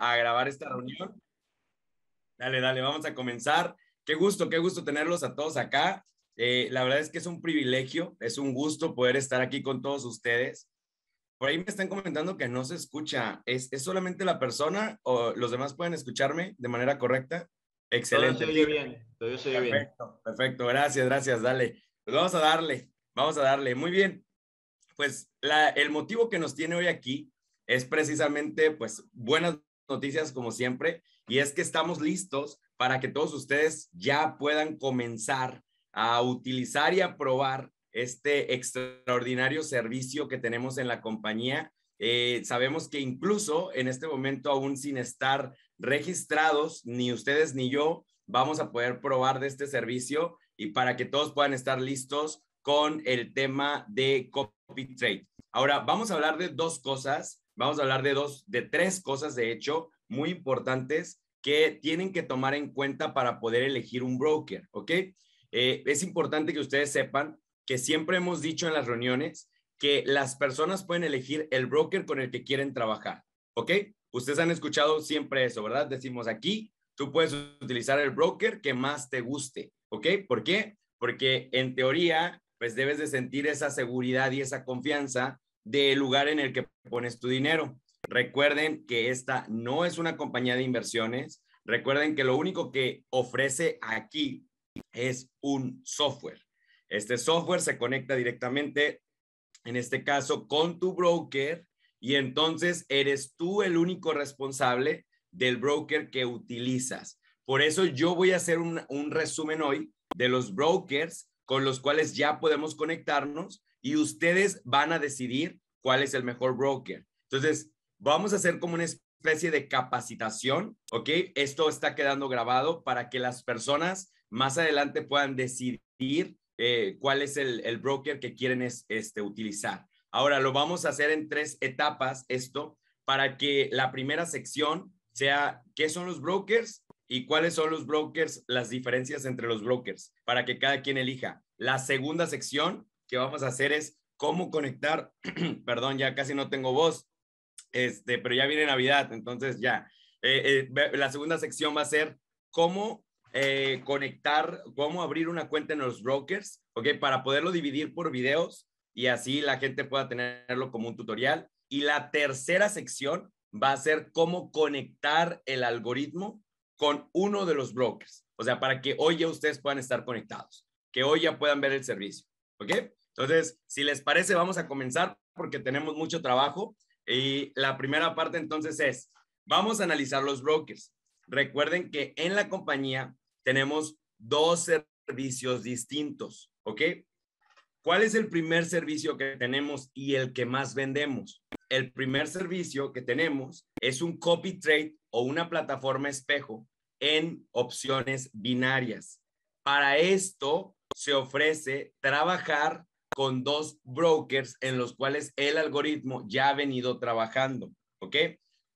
a grabar esta reunión. Dale, dale, vamos a comenzar. Qué gusto, qué gusto tenerlos a todos acá. Eh, la verdad es que es un privilegio, es un gusto poder estar aquí con todos ustedes. Por ahí me están comentando que no se escucha. ¿Es, es solamente la persona o los demás pueden escucharme de manera correcta? Excelente. perfecto, Perfecto, gracias, gracias, dale. Pues vamos a darle, vamos a darle. Muy bien. Pues la, el motivo que nos tiene hoy aquí es precisamente, pues, buenas noticias como siempre y es que estamos listos para que todos ustedes ya puedan comenzar a utilizar y a probar este extraordinario servicio que tenemos en la compañía. Eh, sabemos que incluso en este momento, aún sin estar registrados, ni ustedes ni yo, vamos a poder probar de este servicio y para que todos puedan estar listos con el tema de copy trade. Ahora, vamos a hablar de dos cosas vamos a hablar de dos, de tres cosas, de hecho, muy importantes que tienen que tomar en cuenta para poder elegir un broker, ¿ok? Eh, es importante que ustedes sepan que siempre hemos dicho en las reuniones que las personas pueden elegir el broker con el que quieren trabajar, ¿ok? Ustedes han escuchado siempre eso, ¿verdad? Decimos aquí, tú puedes utilizar el broker que más te guste, ¿ok? ¿Por qué? Porque en teoría, pues debes de sentir esa seguridad y esa confianza del lugar en el que pones tu dinero. Recuerden que esta no es una compañía de inversiones. Recuerden que lo único que ofrece aquí es un software. Este software se conecta directamente, en este caso, con tu broker y entonces eres tú el único responsable del broker que utilizas. Por eso yo voy a hacer un, un resumen hoy de los brokers con los cuales ya podemos conectarnos y ustedes van a decidir cuál es el mejor broker. Entonces, vamos a hacer como una especie de capacitación, ¿ok? Esto está quedando grabado para que las personas más adelante puedan decidir eh, cuál es el, el, broker que quieren este, utilizar. Ahora, lo vamos a hacer en tres etapas esto para que la primera sección sea qué son los brokers y cuáles son los brokers, las diferencias entre los brokers, para que cada quien elija. La segunda sección que vamos a hacer es cómo conectar, perdón, ya casi no tengo voz, este, pero ya viene Navidad, entonces ya. Eh, eh, la segunda sección va a ser cómo eh, conectar, cómo abrir una cuenta en los brokers, ¿ok? Para poderlo dividir por videos y así la gente pueda tenerlo como un tutorial. Y la tercera sección va a ser cómo conectar el algoritmo con uno de los brokers. O sea, para que hoy ya ustedes puedan estar conectados, que hoy ya puedan ver el servicio. ¿Ok? Entonces, si les parece, vamos a comenzar porque tenemos mucho trabajo. Y la primera parte entonces es, vamos a analizar los brokers. Recuerden que en la compañía tenemos dos servicios distintos, ¿ok? ¿Cuál es el primer servicio que tenemos y el que más vendemos? El primer servicio que tenemos es un copy trade o una plataforma espejo en opciones binarias. Para esto se ofrece trabajar con dos brokers en los cuales el algoritmo ya ha venido trabajando, ¿ok?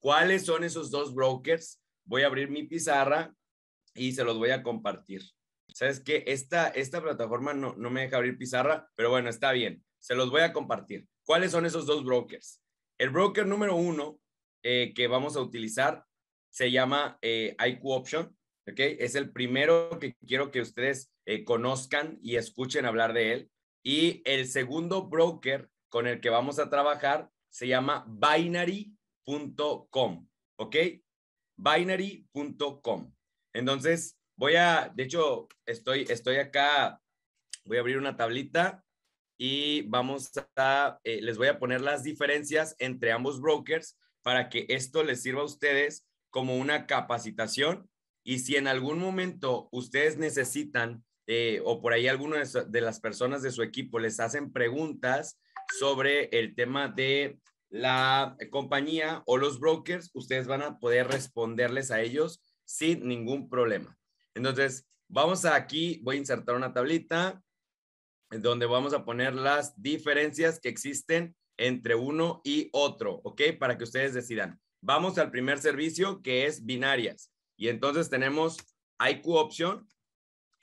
¿Cuáles son esos dos brokers? Voy a abrir mi pizarra y se los voy a compartir. Sabes que esta, plataforma no, me deja abrir pizarra, pero bueno, está bien. Se los voy a compartir. ¿Cuáles son esos dos brokers? El broker número uno eh, que vamos a utilizar se llama eh, IQ Option. Es el primero que quiero que ustedes eh, conozcan y escuchen hablar de él. Y el segundo broker con el que vamos a trabajar se llama binary.com, ¿ok? Binary.com. Entonces, voy a, de hecho, estoy, estoy acá, voy a abrir una tablita y vamos a, eh, les voy a poner las diferencias entre ambos brokers para que esto les sirva a ustedes como una capacitación y si en algún momento ustedes necesitan eh, o por ahí algunas de, las personas de su equipo les hacen preguntas sobre el tema de la compañía o los brokers, ustedes van a poder responderles a ellos sin ningún problema. Entonces, vamos a aquí, voy a insertar una tablita donde vamos a poner las diferencias que existen entre uno y otro, ¿ok? Para que ustedes decidan. Vamos al primer servicio que es binarias. Y entonces tenemos IQ Option,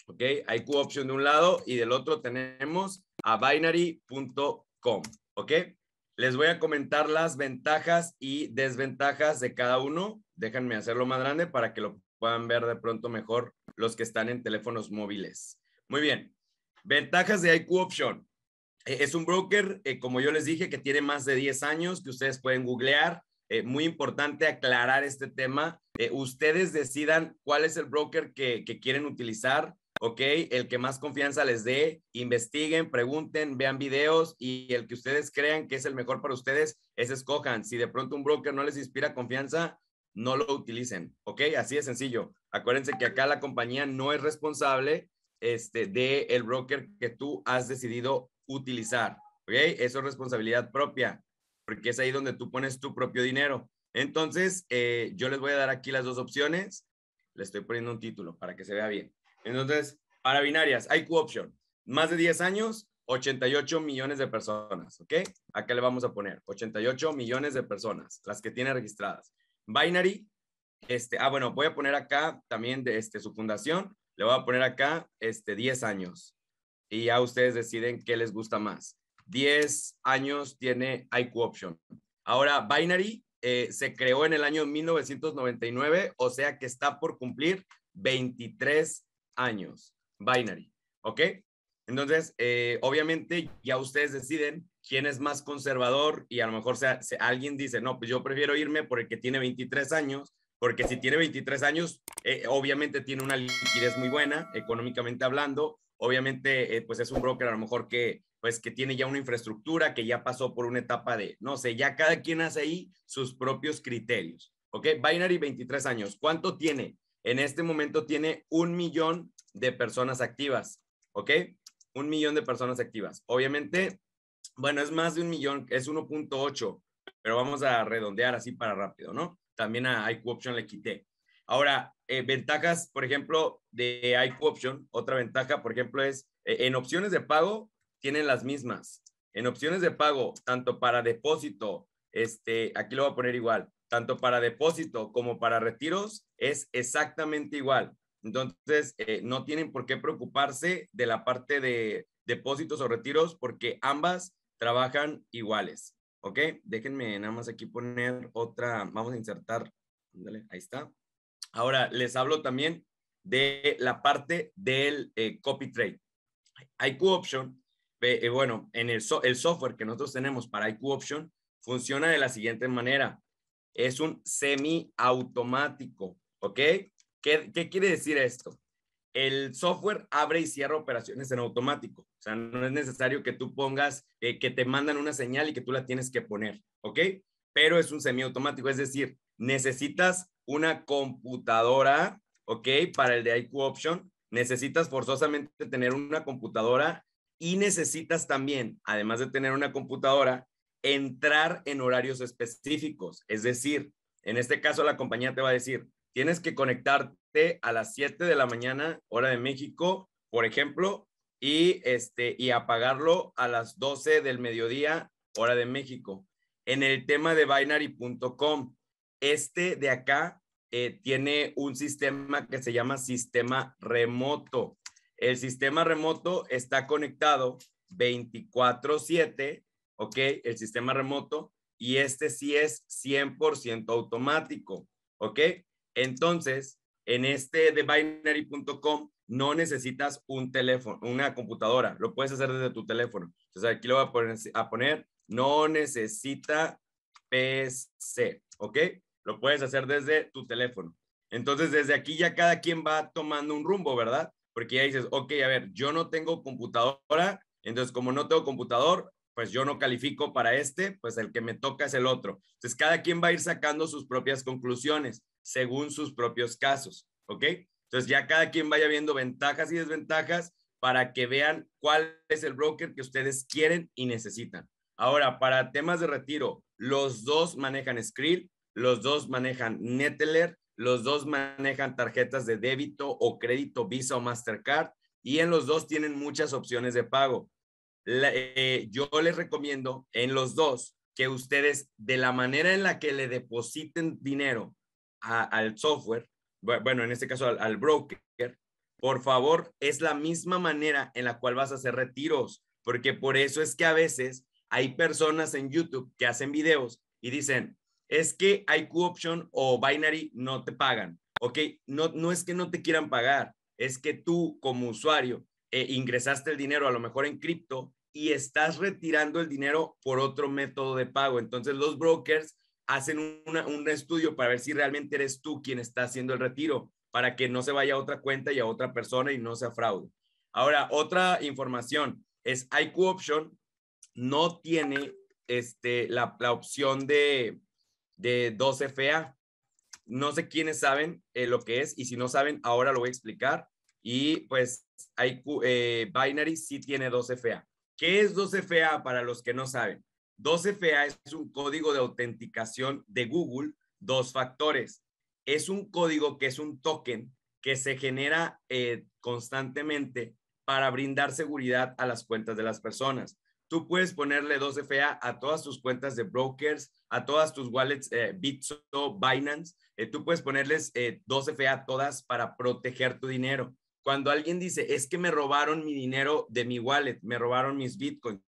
¿ok? IQ Option de un lado y del otro tenemos a binary.com, ¿ok? Les voy a comentar las ventajas y desventajas de cada uno. Déjenme hacerlo más grande para que lo puedan ver de pronto mejor los que están en teléfonos móviles. Muy bien. Ventajas de IQ Option. Eh, es un broker, eh, como yo les dije, que tiene más de 10 años, que ustedes pueden googlear. Eh, muy importante aclarar este tema. Eh, ustedes decidan cuál es el broker que, quieren utilizar, ¿ok? El que más confianza les dé, investiguen, pregunten, vean videos y el que ustedes crean que es el mejor para ustedes, ese escojan. Si de pronto un broker no les inspira confianza, no lo utilicen, ¿ok? Así de sencillo. Acuérdense que acá la compañía no es responsable este, de el broker que tú has decidido utilizar, ¿ok? Eso es responsabilidad propia porque es ahí donde tú pones tu propio dinero. Entonces, eh, yo les voy a dar aquí las dos opciones. Le estoy poniendo un título para que se vea bien. Entonces, para binarias, IQ Option, más de 10 años, 88 millones de personas, ¿ok? Acá le vamos a poner 88 millones de personas, las que tiene registradas. Binary, este, ah, bueno, voy a poner acá también de este, su fundación, le voy a poner acá este, 10 años y ya ustedes deciden qué les gusta más. 10 años tiene IQ Option. Ahora, Binary eh, se creó en el año 1999, o sea que está por cumplir 23 años. Binary, ¿ok? Entonces, eh, obviamente ya ustedes deciden quién es más conservador y a lo mejor alguien dice, no, pues yo prefiero irme por el que tiene 23 años, porque si tiene 23 años, eh, obviamente tiene una liquidez muy buena, económicamente hablando, obviamente, pues es un broker a lo mejor que pues, que tiene ya una infraestructura, que ya pasó por una etapa de, no sé, ya cada quien hace ahí sus propios criterios. ¿Ok? Binary 23 años. ¿Cuánto tiene? En este momento tiene un millón de personas activas. ¿Ok? Un millón de personas activas. Obviamente, bueno, es más de un millón, es 1.8, pero vamos a redondear así para rápido, ¿no? También a IQ Option le quité. Ahora, eh, ventajas, por ejemplo, de IQ Option, otra ventaja, por ejemplo, es eh, en opciones de pago, tienen las mismas. En opciones de pago, tanto para depósito, este, aquí lo voy a poner igual, tanto para depósito como para retiros es exactamente igual. Entonces, eh, no tienen por qué preocuparse de la parte de depósitos o retiros porque ambas trabajan iguales. ¿Ok? Déjenme nada más aquí poner otra, vamos a insertar, ahí está. Ahora, les hablo también de la parte del eh, copy trade. IQ option eh, bueno, en el, software que nosotros tenemos para IQ Option funciona de la siguiente manera. Es un semiautomático, ¿ok? ¿Qué, quiere decir esto? el software abre y cierra operaciones en automático. O sea, no es necesario que tú pongas, eh, que te mandan una señal y que tú la tienes que poner, ¿ok? Pero es un semiautomático, es decir, necesitas una computadora, ¿ok? Para el de IQ Option, necesitas forzosamente tener una computadora y necesitas también, además de tener una computadora, entrar en horarios específicos. Es decir, en este caso la compañía te va a decir, tienes que conectarte a las 7 de la mañana, hora de México, por ejemplo, y, este, y apagarlo a las 12 del mediodía, hora de México. En el tema de binary.com, este de acá eh, tiene un sistema que se llama sistema remoto. El sistema remoto está conectado 24/7, ¿ok? El sistema remoto y este sí es 100% automático, ¿ok? Entonces, en este de binary.com no necesitas un teléfono, una computadora, lo puedes hacer desde tu teléfono. Entonces aquí lo voy a poner, a poner no necesita PC, ¿ok? Lo puedes hacer desde tu teléfono. Entonces desde aquí ya cada quien va tomando un rumbo, ¿verdad? porque ya dices, ok, a ver, yo no tengo computadora, entonces como no tengo computador, pues yo no califico para este, pues el que me toca es el otro. Entonces cada quien va a ir sacando sus propias conclusiones según sus propios casos, ¿ok? Entonces ya cada quien vaya viendo ventajas y desventajas para que vean cuál es el broker que ustedes quieren y necesitan. Ahora, para temas de retiro, los dos manejan Skrill, los dos manejan Neteller, los dos manejan tarjetas de débito o crédito Visa o Mastercard y en los dos tienen muchas opciones de pago. Eh, yo les recomiendo en los dos que ustedes, de la manera en la que le depositen dinero al software, bueno, en este caso al broker, por favor, es la misma manera en la cual vas a hacer retiros, porque por eso es que a veces hay personas en YouTube que hacen videos y dicen, es que IQ Option o Binary no te pagan, ¿ok? No, no es que no te quieran pagar, es que tú como usuario eh, ingresaste el dinero a lo mejor en cripto y estás retirando el dinero por otro método de pago. Entonces los brokers hacen un estudio para ver si realmente eres tú quien está haciendo el retiro, para que no se vaya a otra cuenta y a otra persona y no sea fraude. Ahora, otra información es IQ Option no tiene este, la opción de, de 2FA. No sé quiénes saben eh, lo que es y si no saben, ahora lo voy a explicar. Y pues hay, eh, Binary sí tiene 2FA. ¿Qué es 2FA para los que no saben? 2FA es un código de autenticación de Google, dos factores. Es un código que es un token que se genera eh, constantemente para brindar seguridad a las cuentas de las personas tú puedes ponerle 2FA a todas tus cuentas de brokers, a todas tus wallets eh, Bitso, Binance. Eh, tú puedes ponerles eh, 2FA a todas para proteger tu dinero. Cuando alguien dice, es que me robaron mi dinero de mi wallet, me robaron mis bitcoins.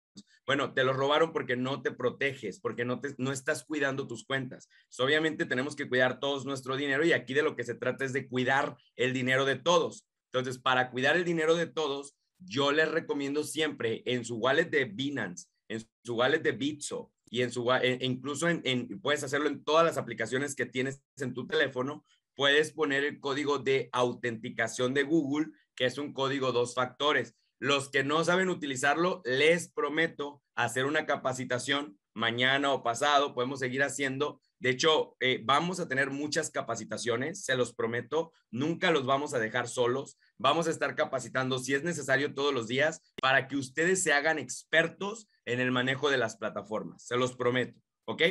Bueno, te lo robaron porque no te proteges, porque no, te, no estás cuidando tus cuentas. obviamente tenemos que cuidar todos nuestro dinero y aquí de lo que se trata es de cuidar el dinero de todos. Entonces, para cuidar el dinero de todos, yo les recomiendo siempre en su wallet de Binance, en su wallet de Bitso y en su e, incluso puedes hacerlo en todas las aplicaciones que tienes en tu teléfono, puedes poner el código de autenticación de Google, que es un código dos factores. Los que no saben utilizarlo, les prometo hacer una capacitación mañana o pasado, podemos seguir haciendo de hecho, eh, vamos a tener muchas capacitaciones, se los prometo, nunca los vamos a dejar solos, vamos a estar capacitando si es necesario todos los días para que ustedes se hagan expertos en el manejo de las plataformas, se los prometo, ¿ok?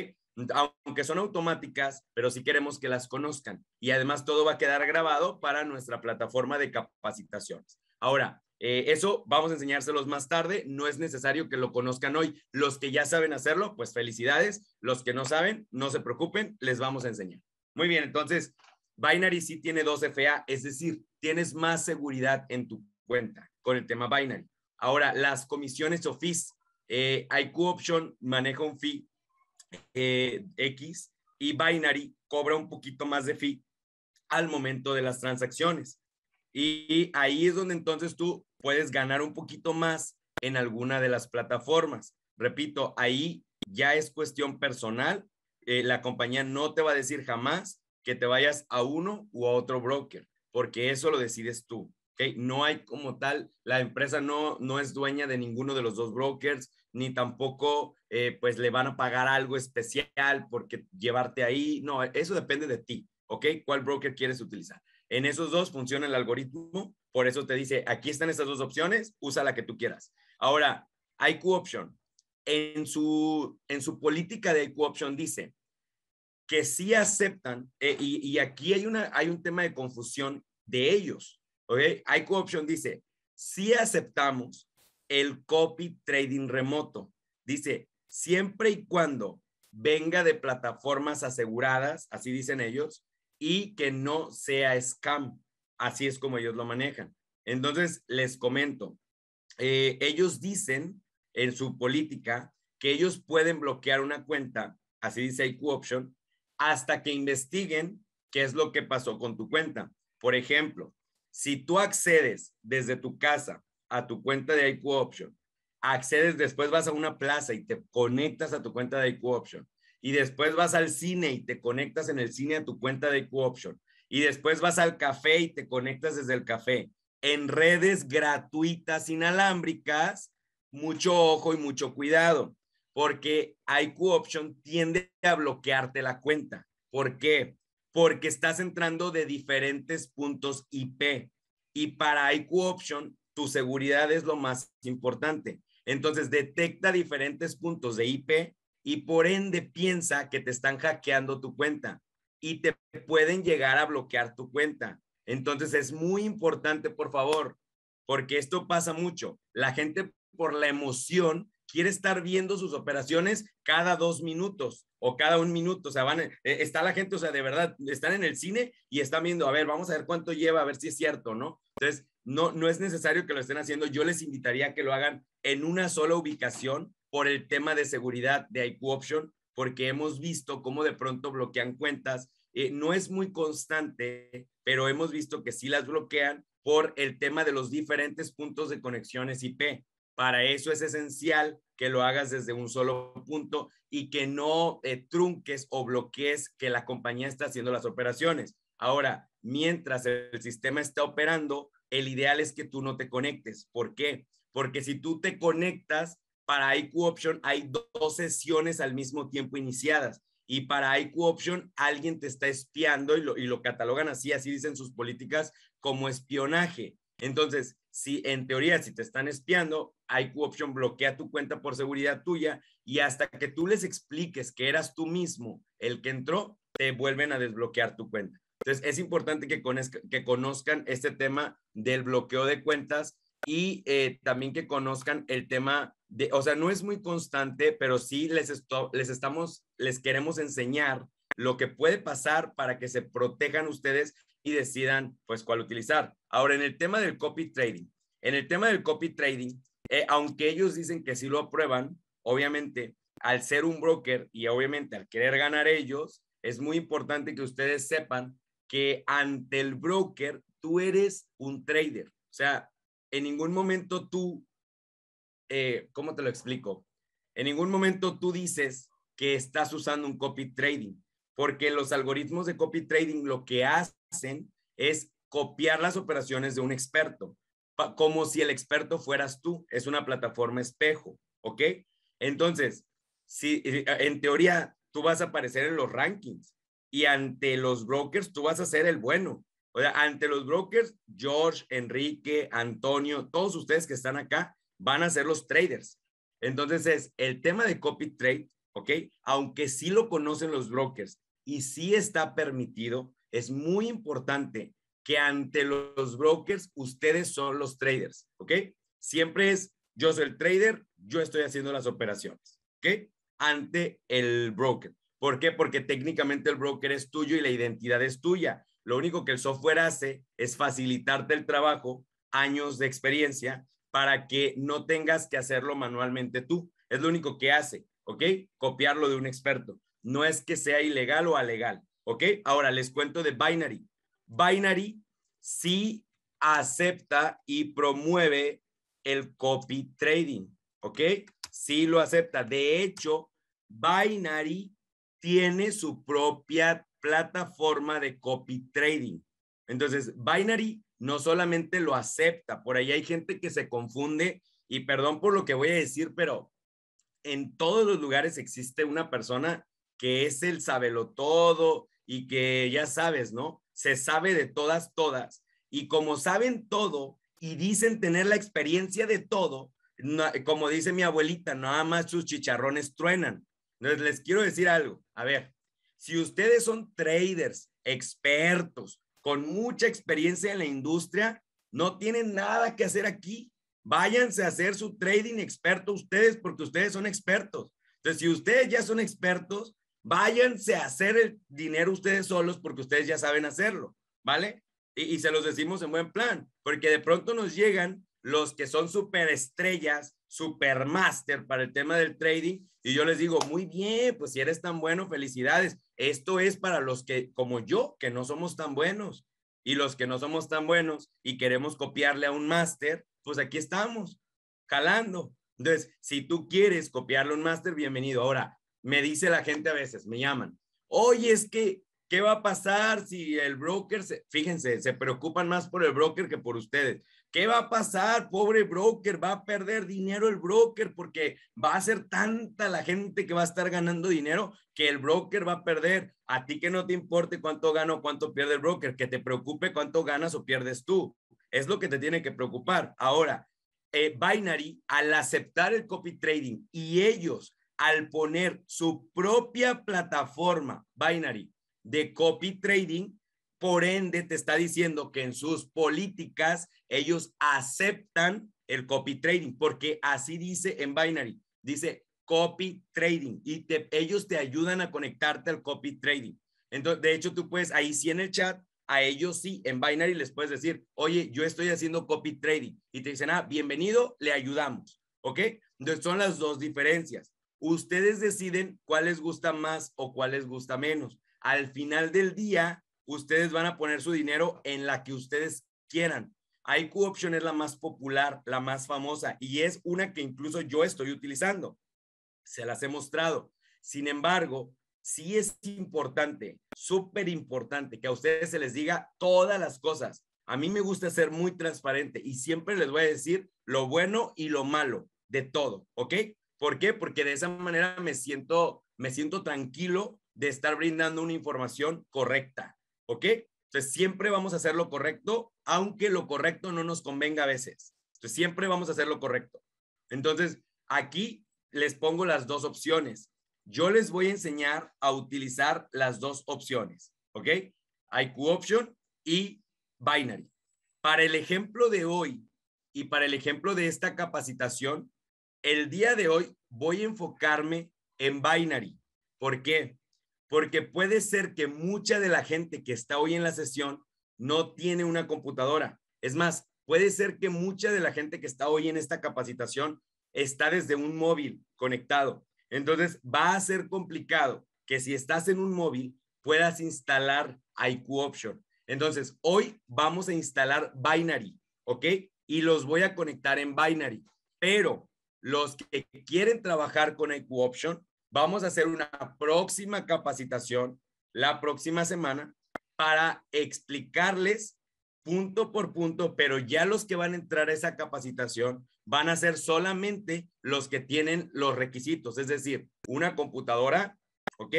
Aunque son automáticas, pero sí queremos que las conozcan y además todo va a quedar grabado para nuestra plataforma de capacitaciones. Ahora, eh, eso vamos a enseñárselos más tarde, no es necesario que lo conozcan hoy. Los que ya saben hacerlo, pues felicidades. Los que no saben, no se preocupen, les vamos a enseñar. Muy bien, entonces, Binary sí tiene 12 FA, es decir, tienes más seguridad en tu cuenta con el tema Binary. Ahora, las comisiones o fees, eh, IQ Option maneja un fee eh, X y Binary cobra un poquito más de fee al momento de las transacciones. Y ahí es donde entonces tú puedes ganar un poquito más en alguna de las plataformas. Repito, ahí ya es cuestión personal. Eh, la compañía no te va a decir jamás que te vayas a uno u a otro broker, porque eso lo decides tú. ¿okay? No hay como tal, la empresa no, es dueña de ninguno de los dos brokers, ni tampoco eh, pues le van a pagar algo especial porque llevarte ahí. No, eso depende de ti. ¿Ok? ¿Cuál broker quieres utilizar? En esos dos funciona el algoritmo, por eso te dice, aquí están estas dos opciones, usa la que tú quieras. Ahora, IQ Option, en su, en su política de IQ Option dice que sí aceptan, eh, y, aquí hay, una, hay un tema de confusión de ellos, ¿ok? IQ Option dice, sí aceptamos el copy trading remoto. Dice, siempre y cuando venga de plataformas aseguradas, así dicen ellos, y que no sea scam. Así es como ellos lo manejan. Entonces, les comento, eh, ellos dicen en su política que ellos pueden bloquear una cuenta, así dice IQ Option, hasta que investiguen qué es lo que pasó con tu cuenta. Por ejemplo, si tú accedes desde tu casa a tu cuenta de IQ Option, accedes después vas a una plaza y te conectas a tu cuenta de IQ Option y después vas al cine y te conectas en el cine a tu cuenta de Option. y después vas al café y te conectas desde el café. En redes gratuitas inalámbricas, mucho ojo y mucho cuidado, porque IQ Option tiende a bloquearte la cuenta. ¿Por qué? Porque estás entrando de diferentes puntos IP y para IQ Option tu seguridad es lo más importante. Entonces detecta diferentes puntos de IP y por ende piensa que te están hackeando tu cuenta y te pueden llegar a bloquear tu cuenta. Entonces es muy importante, por favor, porque esto pasa mucho. La gente por la emoción quiere estar viendo sus operaciones cada dos minutos o cada un minuto. O sea, van, eh, está la gente, o sea, de verdad, están en el cine y están viendo, a ver, vamos a ver cuánto lleva, a ver si es cierto, ¿no? Entonces, no, no es necesario que lo estén haciendo. Yo les invitaría a que lo hagan en una sola ubicación por el tema de seguridad de IQ Option, porque hemos visto cómo de pronto bloquean cuentas. Eh, no es muy constante, pero hemos visto que sí las bloquean por el tema de los diferentes puntos de conexiones IP. Para eso es esencial que lo hagas desde un solo punto y que no eh, trunques o bloquees que la compañía está haciendo las operaciones. Ahora, mientras el sistema está operando, el ideal es que tú no te conectes. ¿Por qué? Porque si tú te conectas, para IQ Option hay dos sesiones al mismo tiempo iniciadas. Y para IQ Option alguien te está espiando y lo, catalogan así, así dicen sus políticas, como espionaje. Entonces, si en teoría, si te están espiando, IQ Option bloquea tu cuenta por seguridad tuya y hasta que tú les expliques que eras tú mismo el que entró, te vuelven a desbloquear tu cuenta. Entonces, es importante que, conozcan este tema del bloqueo de cuentas y eh, también que conozcan el tema o sea, no es muy constante, pero sí les, les estamos, les queremos enseñar lo que puede pasar para que se protejan ustedes y decidan, pues, cuál utilizar. Ahora, en el tema del copy trading, en el tema del copy trading, eh, aunque ellos dicen que sí lo aprueban, obviamente, al ser un broker y obviamente al querer ganar ellos, es muy importante que ustedes sepan que ante el broker tú eres un trader. O sea, en ningún momento tú eh, ¿cómo te lo explico? En ningún momento tú dices que estás usando un copy trading, porque los algoritmos de copy trading lo que hacen es copiar las operaciones de un experto, como si el experto fueras tú. Es una plataforma espejo, ¿ok? Entonces, si eh, en teoría tú vas a aparecer en los rankings y ante los brokers tú vas a ser el bueno. O sea, ante los brokers, George, Enrique, Antonio, todos ustedes que están acá, van a ser los traders. Entonces es el tema de copy trade, ¿ok? Aunque sí lo conocen los brokers y sí está permitido, es muy importante que ante los brokers ustedes son los traders, ¿ok? Siempre es yo soy el trader, yo estoy haciendo las operaciones, ¿ok? Ante el broker. ¿Por qué? Porque técnicamente el broker es tuyo y la identidad es tuya. Lo único que el software hace es facilitarte el trabajo, años de experiencia para que no tengas que hacerlo manualmente tú. Es lo único que hace, ¿ok? Copiarlo de un experto. No es que sea ilegal o alegal, ¿ok? Ahora les cuento de Binary. Binary sí acepta y promueve el copy trading, ¿ok? Sí lo acepta. De hecho, Binary tiene su propia plataforma de copy trading. Entonces, Binary no solamente lo acepta, por ahí hay gente que se confunde y perdón por lo que voy a decir, pero en todos los lugares existe una persona que es el sabelo todo y que ya sabes, ¿no? Se sabe de todas, todas. Y como saben todo y dicen tener la experiencia de todo, como dice mi abuelita, nada más sus chicharrones truenan. Entonces les quiero decir algo. A ver, si ustedes son traders, expertos, con mucha experiencia en la industria, no tienen nada que hacer aquí. Váyanse a hacer su trading experto ustedes porque ustedes son expertos. Entonces, si ustedes ya son expertos, váyanse a hacer el dinero ustedes solos porque ustedes ya saben hacerlo, ¿vale? Y, se los decimos en buen plan, porque de pronto nos llegan los que son superestrellas supermaster para el tema del trading y yo les digo, muy bien, pues si eres tan bueno, felicidades. Esto es para los que, como yo, que no somos tan buenos y los que no somos tan buenos y queremos copiarle a un máster, pues aquí estamos, jalando. Entonces, si tú quieres copiarle a un máster, bienvenido. Ahora, me dice la gente a veces, me llaman, oye, es que, ¿qué va a pasar si el broker, se... fíjense, se preocupan más por el broker que por ustedes? ¿Qué va a pasar? Pobre broker, va a perder dinero el broker porque va a ser tanta la gente que va a estar ganando dinero que el broker va a perder. A ti que no te importe cuánto gano o cuánto pierde el broker, que te preocupe cuánto ganas o pierdes tú. Es lo que te tiene que preocupar. Ahora, eh, Binary, al aceptar el copy trading y ellos al poner su propia plataforma, Binary, de copy trading, por ende, te está diciendo que en sus políticas ellos aceptan el copy trading, porque así dice en Binary, dice copy trading y te, ellos te ayudan a conectarte al copy trading. Entonces, de hecho, tú puedes ahí sí en el chat, a ellos sí, en Binary les puedes decir, oye, yo estoy haciendo copy trading y te dicen, ah, bienvenido, le ayudamos. ¿Ok? Entonces, son las dos diferencias. Ustedes deciden cuál les gusta más o cuál les gusta menos. Al final del día, ustedes van a poner su dinero en la que ustedes quieran. IQ Option es la más popular, la más famosa y es una que incluso yo estoy utilizando. Se las he mostrado. Sin embargo, sí es importante, súper importante que a ustedes se les diga todas las cosas. A mí me gusta ser muy transparente y siempre les voy a decir lo bueno y lo malo de todo, ¿ok? ¿Por qué? Porque de esa manera me siento, me siento tranquilo de estar brindando una información correcta, ¿Ok? Entonces, siempre vamos a hacer lo correcto, aunque lo correcto no nos convenga a veces. Entonces, siempre vamos a hacer lo correcto. Entonces, aquí les pongo las dos opciones. Yo les voy a enseñar a utilizar las dos opciones, ¿ok? IQ Option y Binary. Para el ejemplo de hoy y para el ejemplo de esta capacitación, el día de hoy voy a enfocarme en Binary. ¿Por qué? porque puede ser que mucha de la gente que está hoy en la sesión no tiene una computadora. Es más, puede ser que mucha de la gente que está hoy en esta capacitación está desde un móvil conectado. Entonces, va a ser complicado que si estás en un móvil puedas instalar IQ Option. Entonces, hoy vamos a instalar Binary, ¿ok? Y los voy a conectar en Binary. Pero los que quieren trabajar con IQ Option Vamos a hacer una próxima capacitación la próxima semana para explicarles punto por punto, pero ya los que van a entrar a esa capacitación van a ser solamente los que tienen los requisitos, es decir, una computadora, ¿ok?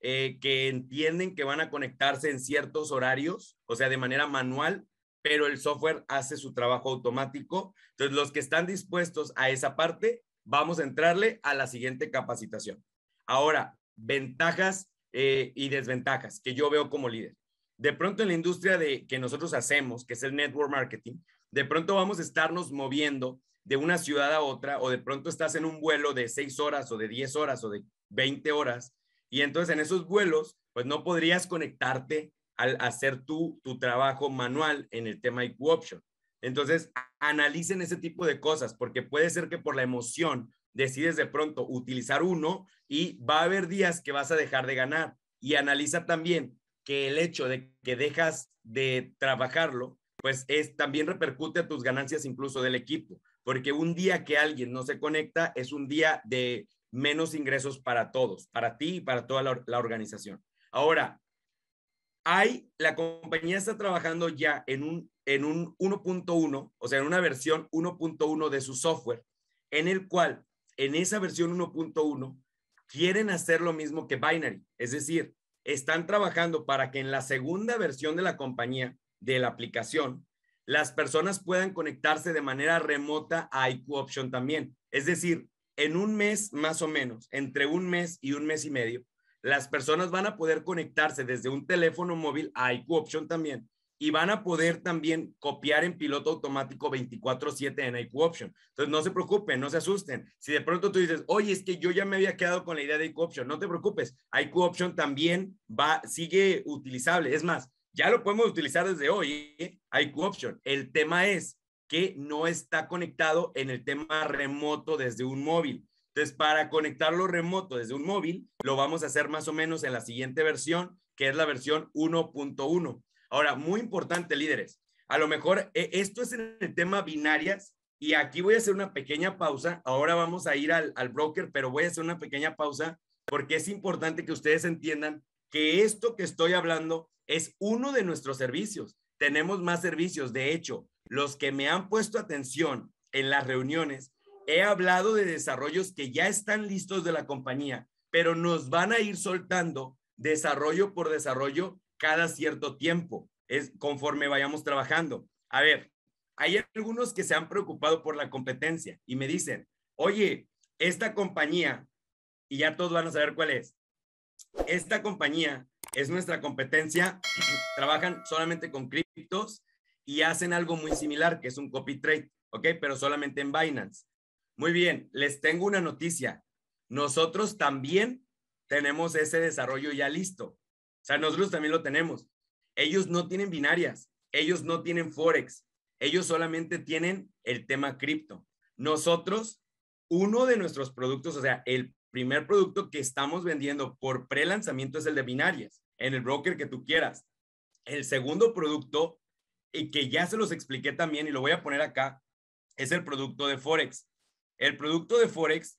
Eh, que entienden que van a conectarse en ciertos horarios, o sea, de manera manual, pero el software hace su trabajo automático. Entonces, los que están dispuestos a esa parte vamos a entrarle a la siguiente capacitación. Ahora, ventajas eh, y desventajas que yo veo como líder. De pronto en la industria de que nosotros hacemos, que es el network marketing, de pronto vamos a estarnos moviendo de una ciudad a otra o de pronto estás en un vuelo de 6 horas o de 10 horas o de 20 horas y entonces en esos vuelos pues no podrías conectarte al hacer tu, tu trabajo manual en el tema IQ Option. Entonces, analicen ese tipo de cosas, porque puede ser que por la emoción decides de pronto utilizar uno y va a haber días que vas a dejar de ganar. Y analiza también que el hecho de que dejas de trabajarlo, pues es, también repercute a tus ganancias incluso del equipo, porque un día que alguien no se conecta es un día de menos ingresos para todos, para ti y para toda la organización. Ahora, hay, la compañía está trabajando ya en en un 1.1, o sea, en una versión 1.1 de su software, en el cual, en esa versión 1.1, quieren hacer lo mismo que Binary. Es decir, están trabajando para que en la segunda versión de la compañía, de la aplicación, las personas puedan conectarse de manera remota a IQ Option también. Es decir, en un mes más o menos, entre un mes y un mes y medio, las personas van a poder conectarse desde un teléfono móvil a IQ Option también y van a poder también copiar en piloto automático 24/7 en IQ Option. Entonces, no se preocupen, no se asusten. Si de pronto tú dices, oye, es que yo ya me había quedado con la idea de IQ Option, no te preocupes, IQ Option también va, sigue utilizable. Es más, ya lo podemos utilizar desde hoy, ¿eh? IQ Option. El tema es que no está conectado en el tema remoto desde un móvil. Entonces, para conectarlo remoto desde un móvil, lo vamos a hacer más o menos en la siguiente versión, que es la versión 1.1. Ahora, muy importante, líderes. A lo mejor e, esto es en el tema binarias y aquí voy a hacer una pequeña pausa. Ahora vamos a ir al, al broker, pero voy a hacer una pequeña pausa porque es importante que ustedes entiendan que esto que estoy hablando es uno de nuestros servicios. Tenemos más servicios. De hecho, los que me han puesto atención en las reuniones He hablado de desarrollos que ya están listos de la compañía, pero nos van a ir soltando desarrollo por desarrollo cada cierto tiempo, es conforme vayamos trabajando. A ver, hay algunos que se han preocupado por la competencia y me dicen, oye, esta compañía, y ya todos van a saber cuál es, esta compañía es nuestra competencia, trabajan solamente con criptos y hacen algo muy similar, que es un copy trade, ¿ok? Pero solamente en Binance. Muy bien, les tengo una noticia. Nosotros también tenemos ese desarrollo ya listo. O sea, nosotros también lo tenemos. Ellos no tienen binarias, ellos no tienen forex, ellos solamente tienen el tema cripto. Nosotros, uno de nuestros productos, o sea, el primer producto que estamos vendiendo por pre-lanzamiento es el de binarias, en el broker que tú quieras. El segundo producto, y que ya se los expliqué también y lo voy a poner acá, es el producto de forex. El producto de Forex,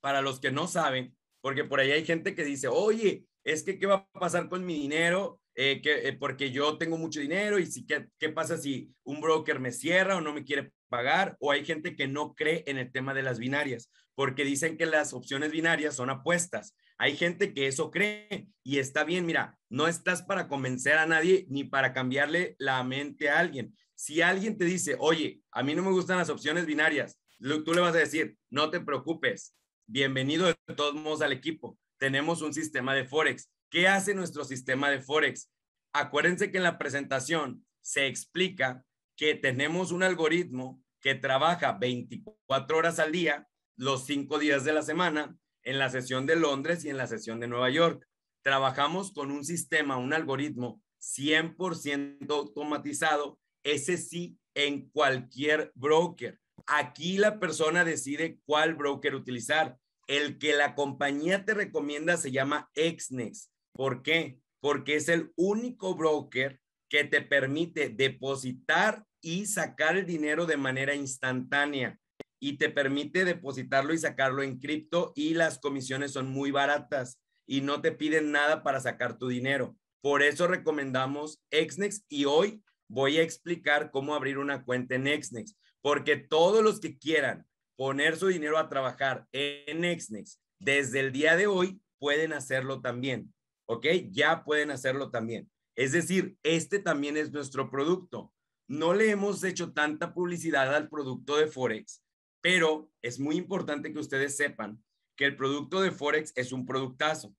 para los que no saben, porque por ahí hay gente que dice, oye, es que qué va a pasar con mi dinero, eh, que, eh, porque yo tengo mucho dinero y si, ¿qué pasa si un broker me cierra o no me quiere pagar? O hay gente que no cree en el tema de las binarias, porque dicen que las opciones binarias son apuestas. Hay gente que eso cree y está bien, mira, no estás para convencer a nadie ni para cambiarle la mente a alguien. Si alguien te dice, oye, a mí no me gustan las opciones binarias, tú le vas a decir, no te preocupes, bienvenido de todos modos al equipo. Tenemos un sistema de Forex. ¿Qué hace nuestro sistema de Forex? Acuérdense que en la presentación se explica que tenemos un algoritmo que trabaja 24 horas al día, los cinco días de la semana, en la sesión de Londres y en la sesión de Nueva York. Trabajamos con un sistema, un algoritmo 100% automatizado, ese sí, en cualquier broker Aquí la persona decide cuál broker utilizar. El que la compañía te recomienda se llama Exnex. ¿Por qué? Porque es el único broker que te permite depositar y sacar el dinero de manera instantánea y te permite depositarlo y sacarlo en cripto y las comisiones son muy baratas y no te piden nada para sacar tu dinero. Por eso recomendamos Exnex y hoy voy a explicar cómo abrir una cuenta en Exnex porque todos los que quieran poner su dinero a trabajar en Exnex desde el día de hoy pueden hacerlo también, ¿ok? Ya pueden hacerlo también. Es decir, este también es nuestro producto. No le hemos hecho tanta publicidad al producto de Forex, pero es muy importante que ustedes sepan que el producto de Forex es un productazo.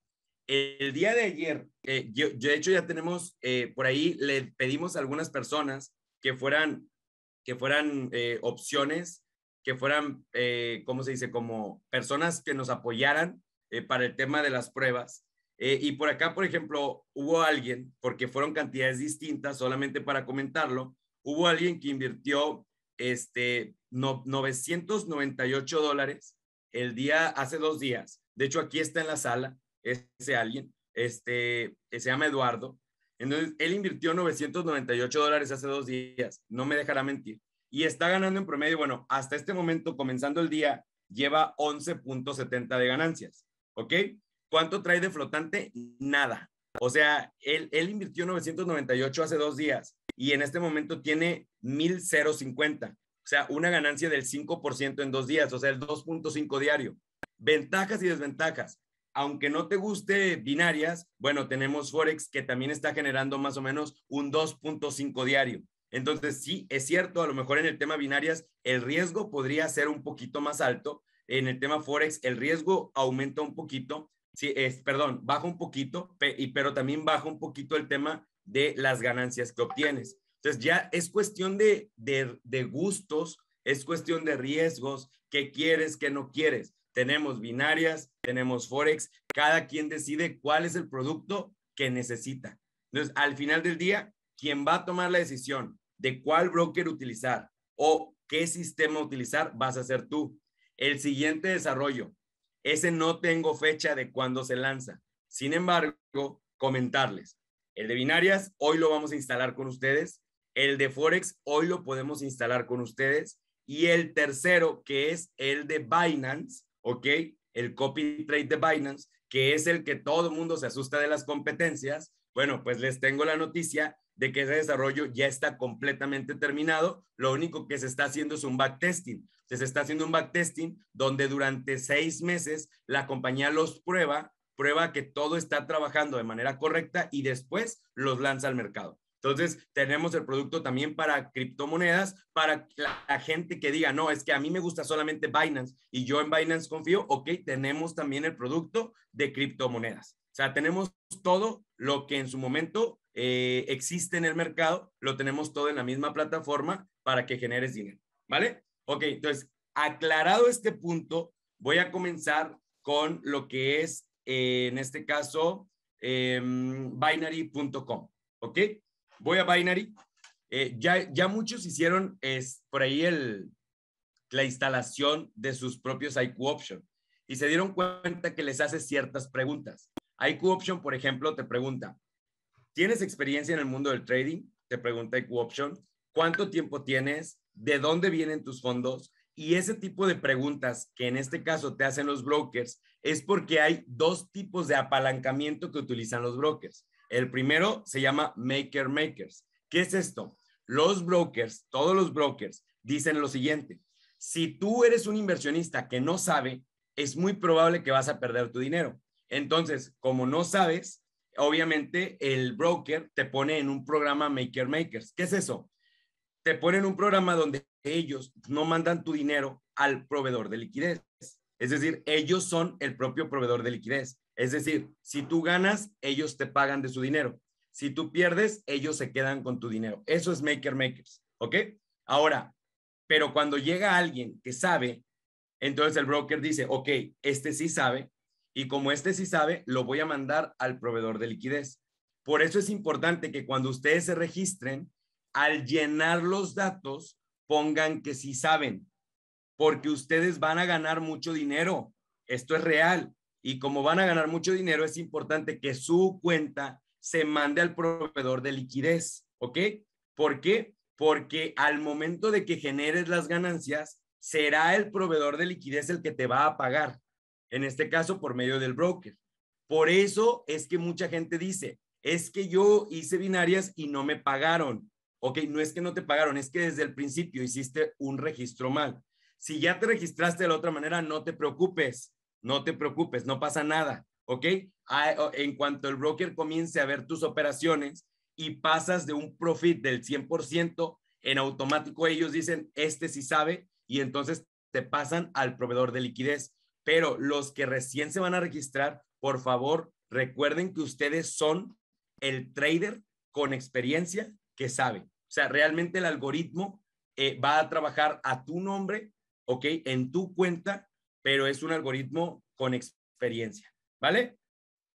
El día de ayer, eh, yo, yo, de hecho ya tenemos eh, por ahí, le pedimos a algunas personas que fueran que fueran eh, opciones, que fueran, eh, ¿cómo se dice? Como personas que nos apoyaran eh, para el tema de las pruebas. y por acá, por ejemplo, hubo alguien, porque fueron cantidades distintas, solamente para comentarlo, hubo alguien que invirtió este, 998 dólares el día, hace dos días. De hecho, aquí está en la sala ese alguien, este, se llama Eduardo, entonces, él invirtió 998 dólares hace dos días, no me dejará mentir. Y está ganando en promedio, bueno, hasta este momento, comenzando el día, lleva 11.70 de ganancias, ¿ok? ¿Cuánto trae de flotante? Nada. O sea, él, él invirtió 998 hace dos días y en este momento tiene 1.050. O sea, una ganancia del 5% en dos días, o sea, el 2.5 diario. Ventajas y desventajas aunque no te guste binarias, bueno, tenemos Forex que también está generando más o menos un 2.5 diario. Entonces, sí, es cierto, a lo mejor en el tema binarias el riesgo podría ser un poquito más alto. En el tema Forex el riesgo aumenta un poquito, sí, es, perdón, baja un poquito, pero también baja un poquito el tema de las ganancias que obtienes. Entonces, ya es cuestión de, de gustos, es cuestión de riesgos, qué quieres, qué no quieres tenemos binarias, tenemos forex, cada quien decide cuál es el producto que necesita. Entonces, al final del día, quien va a tomar la decisión de cuál broker utilizar o qué sistema utilizar vas a ser tú. El siguiente desarrollo, ese no tengo fecha de cuándo se lanza. Sin embargo, comentarles, el de binarias hoy lo vamos a instalar con ustedes, el de forex hoy lo podemos instalar con ustedes y el tercero que es el de Binance ¿ok? El copy trade de Binance, que es el que todo el mundo se asusta de las competencias. Bueno, pues les tengo la noticia de que ese desarrollo ya está completamente terminado. Lo único que se está haciendo es un backtesting. Se está haciendo un backtesting donde durante seis meses la compañía los prueba, prueba que todo está trabajando de manera correcta y después los lanza al mercado. Entonces, tenemos el producto también para criptomonedas, para la, gente que diga, no, es que a mí me gusta solamente Binance y yo en Binance confío, ok, tenemos también el producto de criptomonedas. O sea, tenemos todo lo que en su momento eh, existe en el mercado, lo tenemos todo en la misma plataforma para que generes dinero, ¿vale? Ok, entonces, aclarado este punto, voy a comenzar con lo que es, eh, en este caso, em, binary.com, ¿ok? voy a Binary. Eh, ya, ya muchos hicieron es, por ahí el, la instalación de sus propios IQ Option y se dieron cuenta que les hace ciertas preguntas. IQ Option, por ejemplo, te pregunta, ¿tienes experiencia en el mundo del trading? Te pregunta IQ Option, ¿cuánto tiempo tienes? ¿De dónde vienen tus fondos? Y ese tipo de preguntas que en este caso te hacen los brokers es porque hay dos tipos de apalancamiento que utilizan los brokers. El primero se llama Maker Makers. ¿Qué es esto? Los brokers, todos los brokers, dicen lo siguiente. Si tú eres un inversionista que no sabe, es muy probable que vas a perder tu dinero. Entonces, como no sabes, obviamente el broker te pone en un programa Maker Makers. ¿Qué es eso? Te pone en un programa donde ellos no mandan tu dinero al proveedor de liquidez. Es decir, ellos son el propio proveedor de liquidez. Es decir, si tú ganas, ellos te pagan de su dinero. Si tú pierdes, ellos se quedan con tu dinero. Eso es maker makers, ¿ok? Ahora, pero cuando llega alguien que sabe, entonces el broker dice, ok, este sí sabe, y como este sí sabe, lo voy a mandar al proveedor de liquidez. Por eso es importante que cuando ustedes se registren, al llenar los datos, pongan que sí saben, porque ustedes van a ganar mucho dinero. Esto es real y como van a ganar mucho dinero, es importante que su cuenta se mande al proveedor de liquidez, ¿ok? ¿Por qué? Porque al momento de que generes las ganancias, será el proveedor de liquidez el que te va a pagar, en este caso por medio del broker. Por eso es que mucha gente dice, es que yo hice binarias y no me pagaron. Ok, no es que no te pagaron, es que desde el principio hiciste un registro mal. Si ya te registraste de la otra manera, no te preocupes no te preocupes, no pasa nada, ¿ok? Ah, en cuanto el broker comience a ver tus operaciones y pasas de un profit del 100%, en automático ellos dicen, este sí sabe, y entonces te pasan al proveedor de liquidez. Pero los que recién se van a registrar, por favor, recuerden que ustedes son el trader con experiencia que sabe. O sea, realmente el algoritmo eh, va a trabajar a tu nombre, ¿ok? En tu cuenta pero es un algoritmo con experiencia, ¿vale?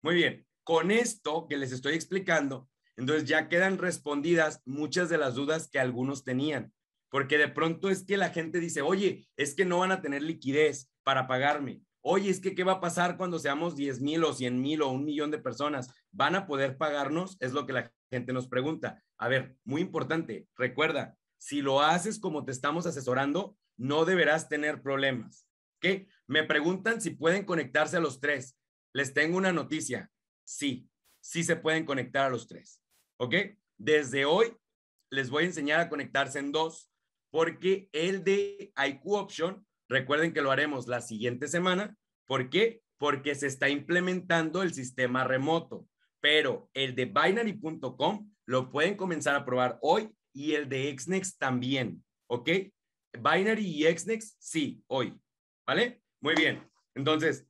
Muy bien, con esto que les estoy explicando, entonces ya quedan respondidas muchas de las dudas que algunos tenían, porque de pronto es que la gente dice, oye, es que no van a tener liquidez para pagarme. Oye, es que qué va a pasar cuando seamos 10 mil o 100 mil o un millón de personas. ¿Van a poder pagarnos? Es lo que la gente nos pregunta. A ver, muy importante, recuerda, si lo haces como te estamos asesorando, no deberás tener problemas. Me preguntan si pueden conectarse a los tres. Les tengo una noticia. Sí, sí se pueden conectar a los tres, ¿ok? Desde hoy les voy a enseñar a conectarse en dos, porque el de IQ Option, recuerden que lo haremos la siguiente semana. ¿Por qué? Porque se está implementando el sistema remoto, pero el de binary.com lo pueden comenzar a probar hoy y el de Xnex también, ¿ok? Binary y Xnex, sí, hoy. ¿Vale? Muy bien. Entonces,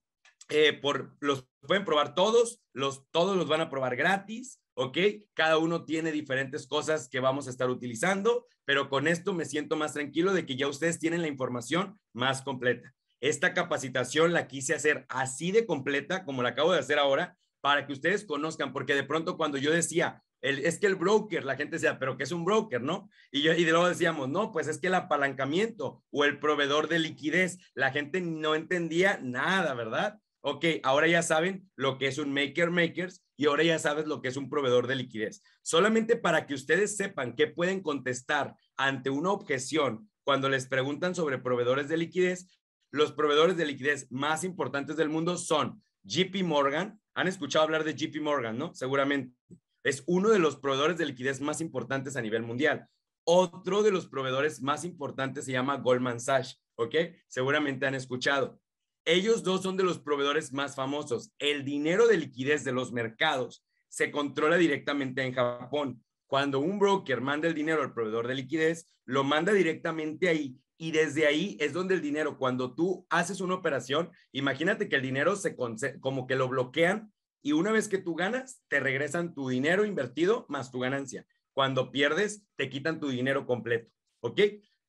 eh, los pueden probar todos, los, todos los van a probar gratis, ¿ok? Cada uno tiene diferentes cosas que vamos a estar utilizando, pero con esto me siento más tranquilo de que ya ustedes tienen la información más completa. Esta capacitación la quise hacer así de completa como la acabo de hacer ahora para que ustedes conozcan, porque de pronto cuando yo decía, es que el broker, la gente decía, pero ¿qué es un broker, no? Y, yo, y luego decíamos, no, pues es que el apalancamiento o el proveedor de liquidez, la gente no entendía nada, ¿verdad? Ok, ahora ya saben lo que es un maker makers y ahora ya sabes lo que es un proveedor de liquidez. Solamente para que ustedes sepan qué pueden contestar ante una objeción cuando les preguntan sobre proveedores de liquidez, los proveedores de liquidez más importantes del mundo son JP Morgan. Han escuchado hablar de JP Morgan, ¿no? Seguramente. Es uno de los proveedores de liquidez más importantes a nivel mundial. Otro de los proveedores más importantes se llama Goldman Sachs, ¿ok? Seguramente han escuchado. Ellos dos son de los proveedores más famosos. El dinero de liquidez de los mercados se controla directamente en Japón. Cuando un broker manda el dinero al proveedor de liquidez, lo manda directamente ahí y desde ahí es donde el dinero, cuando tú haces una operación, imagínate que el dinero se como que lo bloquean y una vez que tú ganas, te regresan tu dinero invertido más tu ganancia. Cuando pierdes, te quitan tu dinero completo, ¿ok?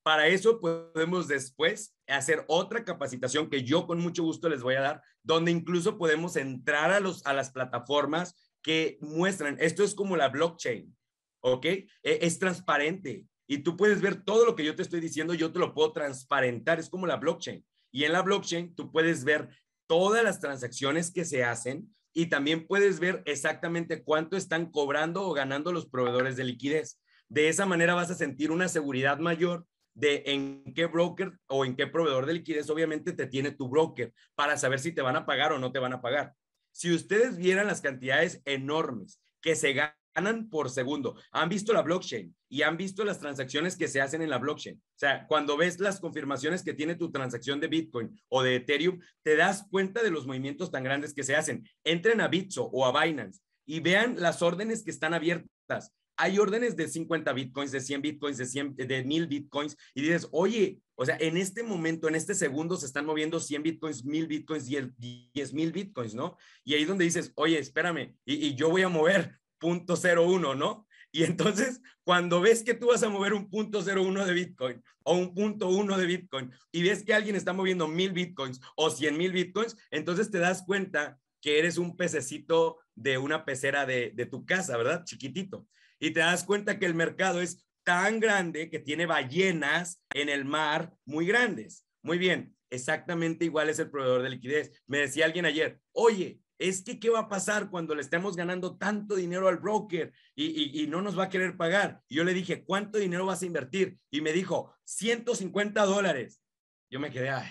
Para eso podemos después hacer otra capacitación que yo con mucho gusto les voy a dar, donde incluso podemos entrar a, los, a las plataformas que muestran, esto es como la blockchain, ¿ok? E, es transparente y tú puedes ver todo lo que yo te estoy diciendo, yo te lo puedo transparentar, es como la blockchain. Y en la blockchain tú puedes ver todas las transacciones que se hacen, y también puedes ver exactamente cuánto están cobrando o ganando los proveedores de liquidez. De esa manera vas a sentir una seguridad mayor de en qué broker o en qué proveedor de liquidez obviamente te tiene tu broker para saber si te van a pagar o no te van a pagar. Si ustedes vieran las cantidades enormes que se ganan, ganan por segundo. Han visto la blockchain y han visto las transacciones que se hacen en la blockchain. O sea, cuando ves las confirmaciones que tiene tu transacción de Bitcoin o de Ethereum, te das cuenta de los movimientos tan grandes que se hacen. Entren a Bitso o a Binance y vean las órdenes que están abiertas. Hay órdenes de 50 bitcoins, de 100 bitcoins, de, 100, de 1000 bitcoins, y dices, oye, o sea, en este momento, en este segundo, se están moviendo 100 bitcoins, 1000 bitcoins, 10 mil bitcoins, ¿no? Y ahí es donde dices, oye, espérame, y, y, yo voy a mover punto uno, ¿no? Y entonces, cuando ves que tú vas a mover un punto 01 de Bitcoin o un punto uno de Bitcoin y ves que alguien está moviendo mil Bitcoins o cien mil Bitcoins, entonces te das cuenta que eres un pececito de una pecera de tu casa, ¿verdad? Chiquitito. Y te das cuenta que el mercado es tan grande que tiene ballenas en el mar muy grandes. Muy bien, exactamente igual es el proveedor de liquidez. Me decía alguien ayer, oye, es que qué va a pasar cuando le estemos ganando tanto dinero al broker y, no nos va a querer pagar. yo le dije, ¿cuánto dinero vas a invertir? Y me dijo, 150 dólares. Yo me quedé, ay,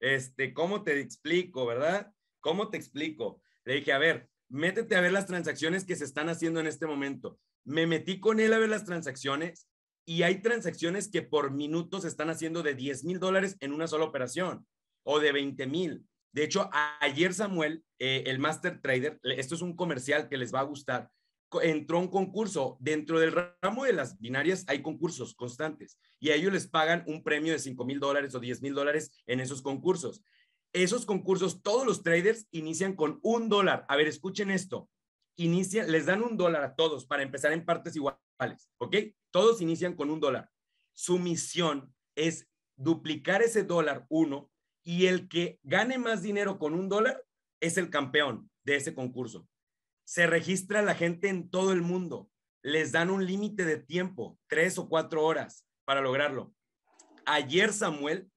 este, ¿cómo te explico, verdad? ¿Cómo te explico? Le dije, a ver, métete a ver las transacciones que se están haciendo en este momento. Me metí con él a ver las transacciones y hay transacciones que por minutos están haciendo de 10 mil dólares en una sola operación o de 20 mil. De hecho, ayer Samuel, eh, el Master Trader, esto es un comercial que les va a gustar, entró a un concurso. Dentro del ramo de las binarias hay concursos constantes y a ellos les pagan un premio de 5 mil dólares o 10 mil dólares en esos concursos. Esos concursos, todos los traders inician con un dólar. A ver, escuchen esto. Inicia, les dan un dólar a todos para empezar en partes iguales, ¿ok? Todos inician con un dólar. Su misión es duplicar ese dólar, uno, y el que gane más dinero con un dólar es el campeón de ese concurso. Se registra la gente en todo el mundo. Les dan un límite de tiempo, tres o cuatro horas para lograrlo. Ayer Samuel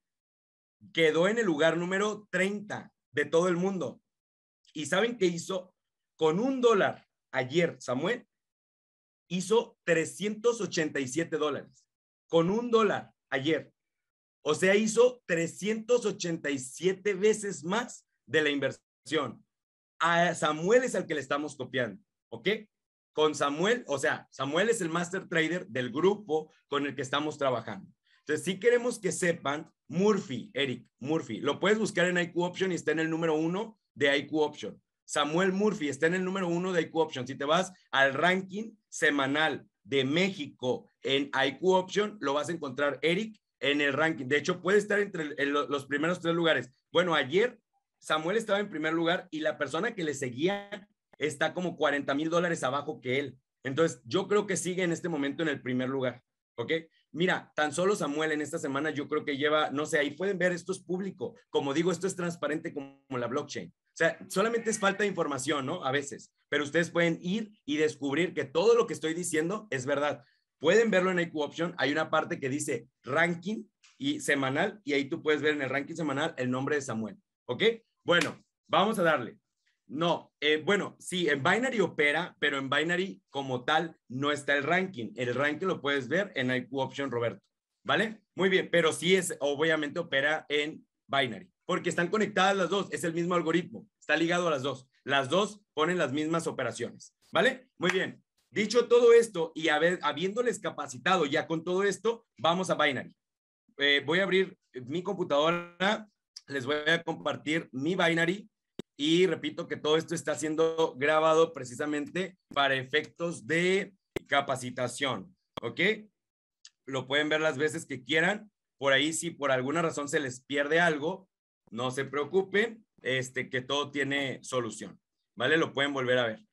quedó en el lugar número 30 de todo el mundo. ¿Y saben qué hizo? Con un dólar ayer Samuel hizo 387 dólares. Con un dólar ayer. O sea, hizo 387 veces más de la inversión. A ah, Samuel es al que le estamos copiando, ¿ok? Con Samuel, o sea, Samuel es el master trader del grupo con el que estamos trabajando. Entonces, si queremos que sepan, Murphy, Eric, Murphy, lo puedes buscar en IQ Option y está en el número uno de IQ Option. Samuel Murphy está en el número uno de IQ Option. Si te vas al ranking semanal de México en IQ Option, lo vas a encontrar Eric en el ranking. De hecho, puede estar entre los primeros tres lugares. Bueno, ayer Samuel estaba en primer lugar y la persona que le seguía está como 40 mil dólares abajo que él. Entonces, yo creo que sigue en este momento en el primer lugar. ¿Ok? Mira, tan solo Samuel en esta semana yo creo que lleva, no sé, ahí pueden ver, esto es público. Como digo, esto es transparente como la blockchain. O sea, solamente es falta de información, ¿no? A veces, pero ustedes pueden ir y descubrir que todo lo que estoy diciendo es verdad. Pueden verlo en IQ Option. Hay una parte que dice ranking y semanal y ahí tú puedes ver en el ranking semanal el nombre de Samuel. ¿Ok? Bueno, vamos a darle. No, eh, bueno, sí, en Binary opera, pero en Binary como tal no está el ranking. El ranking lo puedes ver en IQ Option, Roberto. ¿Vale? Muy bien, pero sí es, obviamente opera en Binary, porque están conectadas las dos, es el mismo algoritmo, está ligado a las dos. Las dos ponen las mismas operaciones. ¿Vale? Muy bien. Dicho todo esto y habiéndoles capacitado ya con todo esto, vamos a Binary. Eh, voy a abrir mi computadora, les voy a compartir mi Binary y repito que todo esto está siendo grabado precisamente para efectos de capacitación, ¿ok? Lo pueden ver las veces que quieran. Por ahí, si por alguna razón se les pierde algo, no se preocupen, este, que todo tiene solución, ¿vale? Lo pueden volver a ver.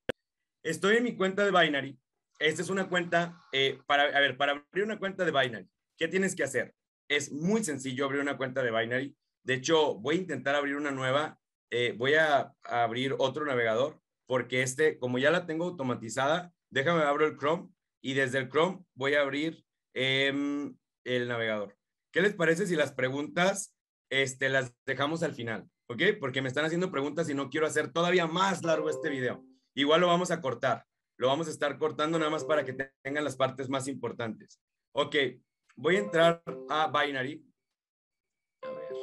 Estoy en mi cuenta de Binary. Esta es una cuenta, eh, para, a ver, para abrir una cuenta de Binary, ¿qué tienes que hacer? Es muy sencillo abrir una cuenta de Binary. De hecho, voy a intentar abrir una nueva. Eh, voy a, abrir otro navegador porque este, como ya la tengo automatizada, déjame abrir el Chrome y desde el Chrome voy a abrir em, el navegador. ¿Qué les parece si las preguntas este, las dejamos al final? ¿Ok? Porque me están haciendo preguntas y no quiero hacer todavía más largo este video. Igual lo vamos a cortar, lo vamos a estar cortando nada más para que tengan las partes más importantes. Ok, voy a entrar a Binary. A ver.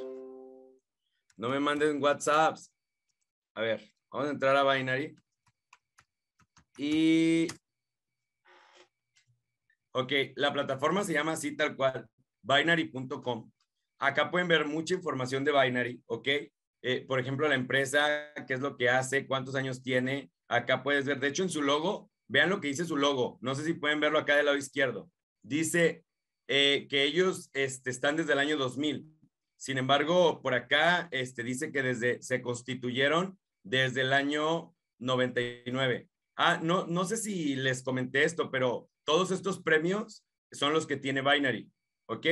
No me manden WhatsApps. A ver, vamos a entrar a Binary. Y... Ok, la plataforma se llama así tal cual, binary.com. Acá pueden ver mucha información de Binary, ¿ok? Eh, por ejemplo, la empresa, qué es lo que hace, cuántos años tiene, Acá puedes ver, de hecho en su logo, vean lo que dice su logo. No sé si pueden verlo acá del lado izquierdo. Dice eh, que ellos este, están desde el año 2000. Sin embargo, por acá este, dice que desde, se constituyeron desde el año 99. Ah, no, no sé si les comenté esto, pero todos estos premios son los que tiene Binary, ¿ok?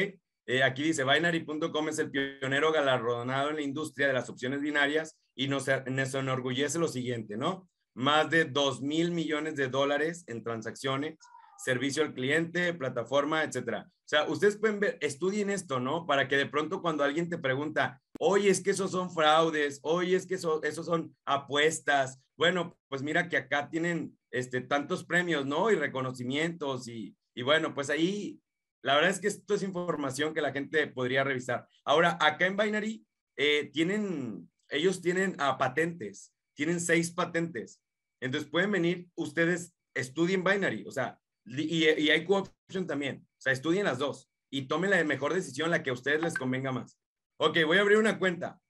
Eh, aquí dice, binary.com es el pionero galardonado en la industria de las opciones binarias y nos enorgullece lo siguiente, ¿no? más de 2 mil millones de dólares en transacciones, servicio al cliente, plataforma, etcétera. O sea, ustedes pueden ver, estudien esto, ¿no? Para que de pronto cuando alguien te pregunta, oye, es que esos son fraudes, oye, es que eso, esos son apuestas, bueno, pues mira que acá tienen este, tantos premios, ¿no? Y reconocimientos y, bueno, pues ahí la verdad es que esto es información que la gente podría revisar. Ahora, acá en Binary eh, tienen, ellos tienen a ah, patentes tienen seis patentes. Entonces pueden venir, ustedes estudien binary, o sea, y, y hay co-option también, o sea, estudien las dos y tomen la mejor decisión, la que a ustedes les convenga más. Ok, voy a abrir una cuenta.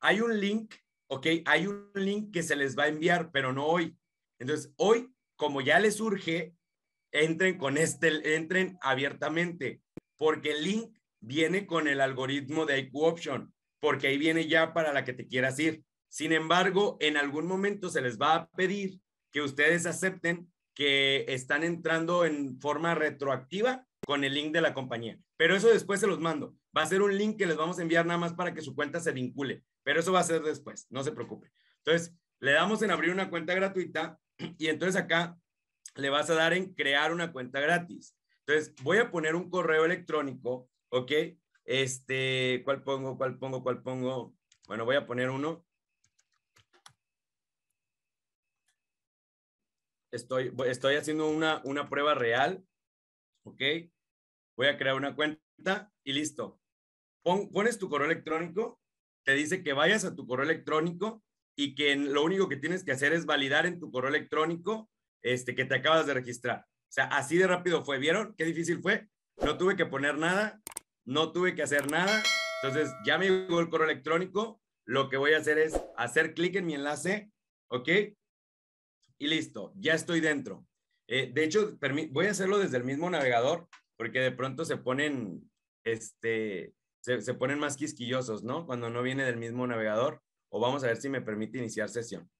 Hay un link, ok, hay un link que se les va a enviar, pero no hoy. Entonces, hoy, como ya les surge, entren con este, entren abiertamente, porque el link viene con el algoritmo de IQ Option, porque ahí viene ya para la que te quieras ir. Sin embargo, en algún momento se les va a pedir que ustedes acepten que están entrando en forma retroactiva con el link de la compañía. Pero eso después se los mando. Va a ser un link que les vamos a enviar nada más para que su cuenta se vincule. Pero eso va a ser después, no se preocupe. Entonces, le damos en abrir una cuenta gratuita y entonces acá le vas a dar en crear una cuenta gratis. Entonces, voy a poner un correo electrónico, ¿ok? Este, ¿cuál pongo? ¿Cuál pongo? ¿Cuál pongo? Bueno, voy a poner uno estoy, estoy haciendo una, prueba real, ¿ok? Voy a crear una cuenta y listo. pones tu correo electrónico, te dice que vayas a tu correo electrónico y que lo único que tienes que hacer es validar en tu correo electrónico este, que te acabas de registrar. O sea, así de rápido fue. ¿Vieron qué difícil fue? No tuve que poner nada, no tuve que hacer nada. Entonces, ya me llegó el correo electrónico. Lo que voy a hacer es hacer clic en mi enlace, ¿ok? y listo, ya estoy dentro. Eh, de hecho, voy a hacerlo desde el mismo navegador porque de pronto se ponen, este, se, ponen más quisquillosos, ¿no? Cuando no viene del mismo navegador. O vamos a ver si me permite iniciar sesión.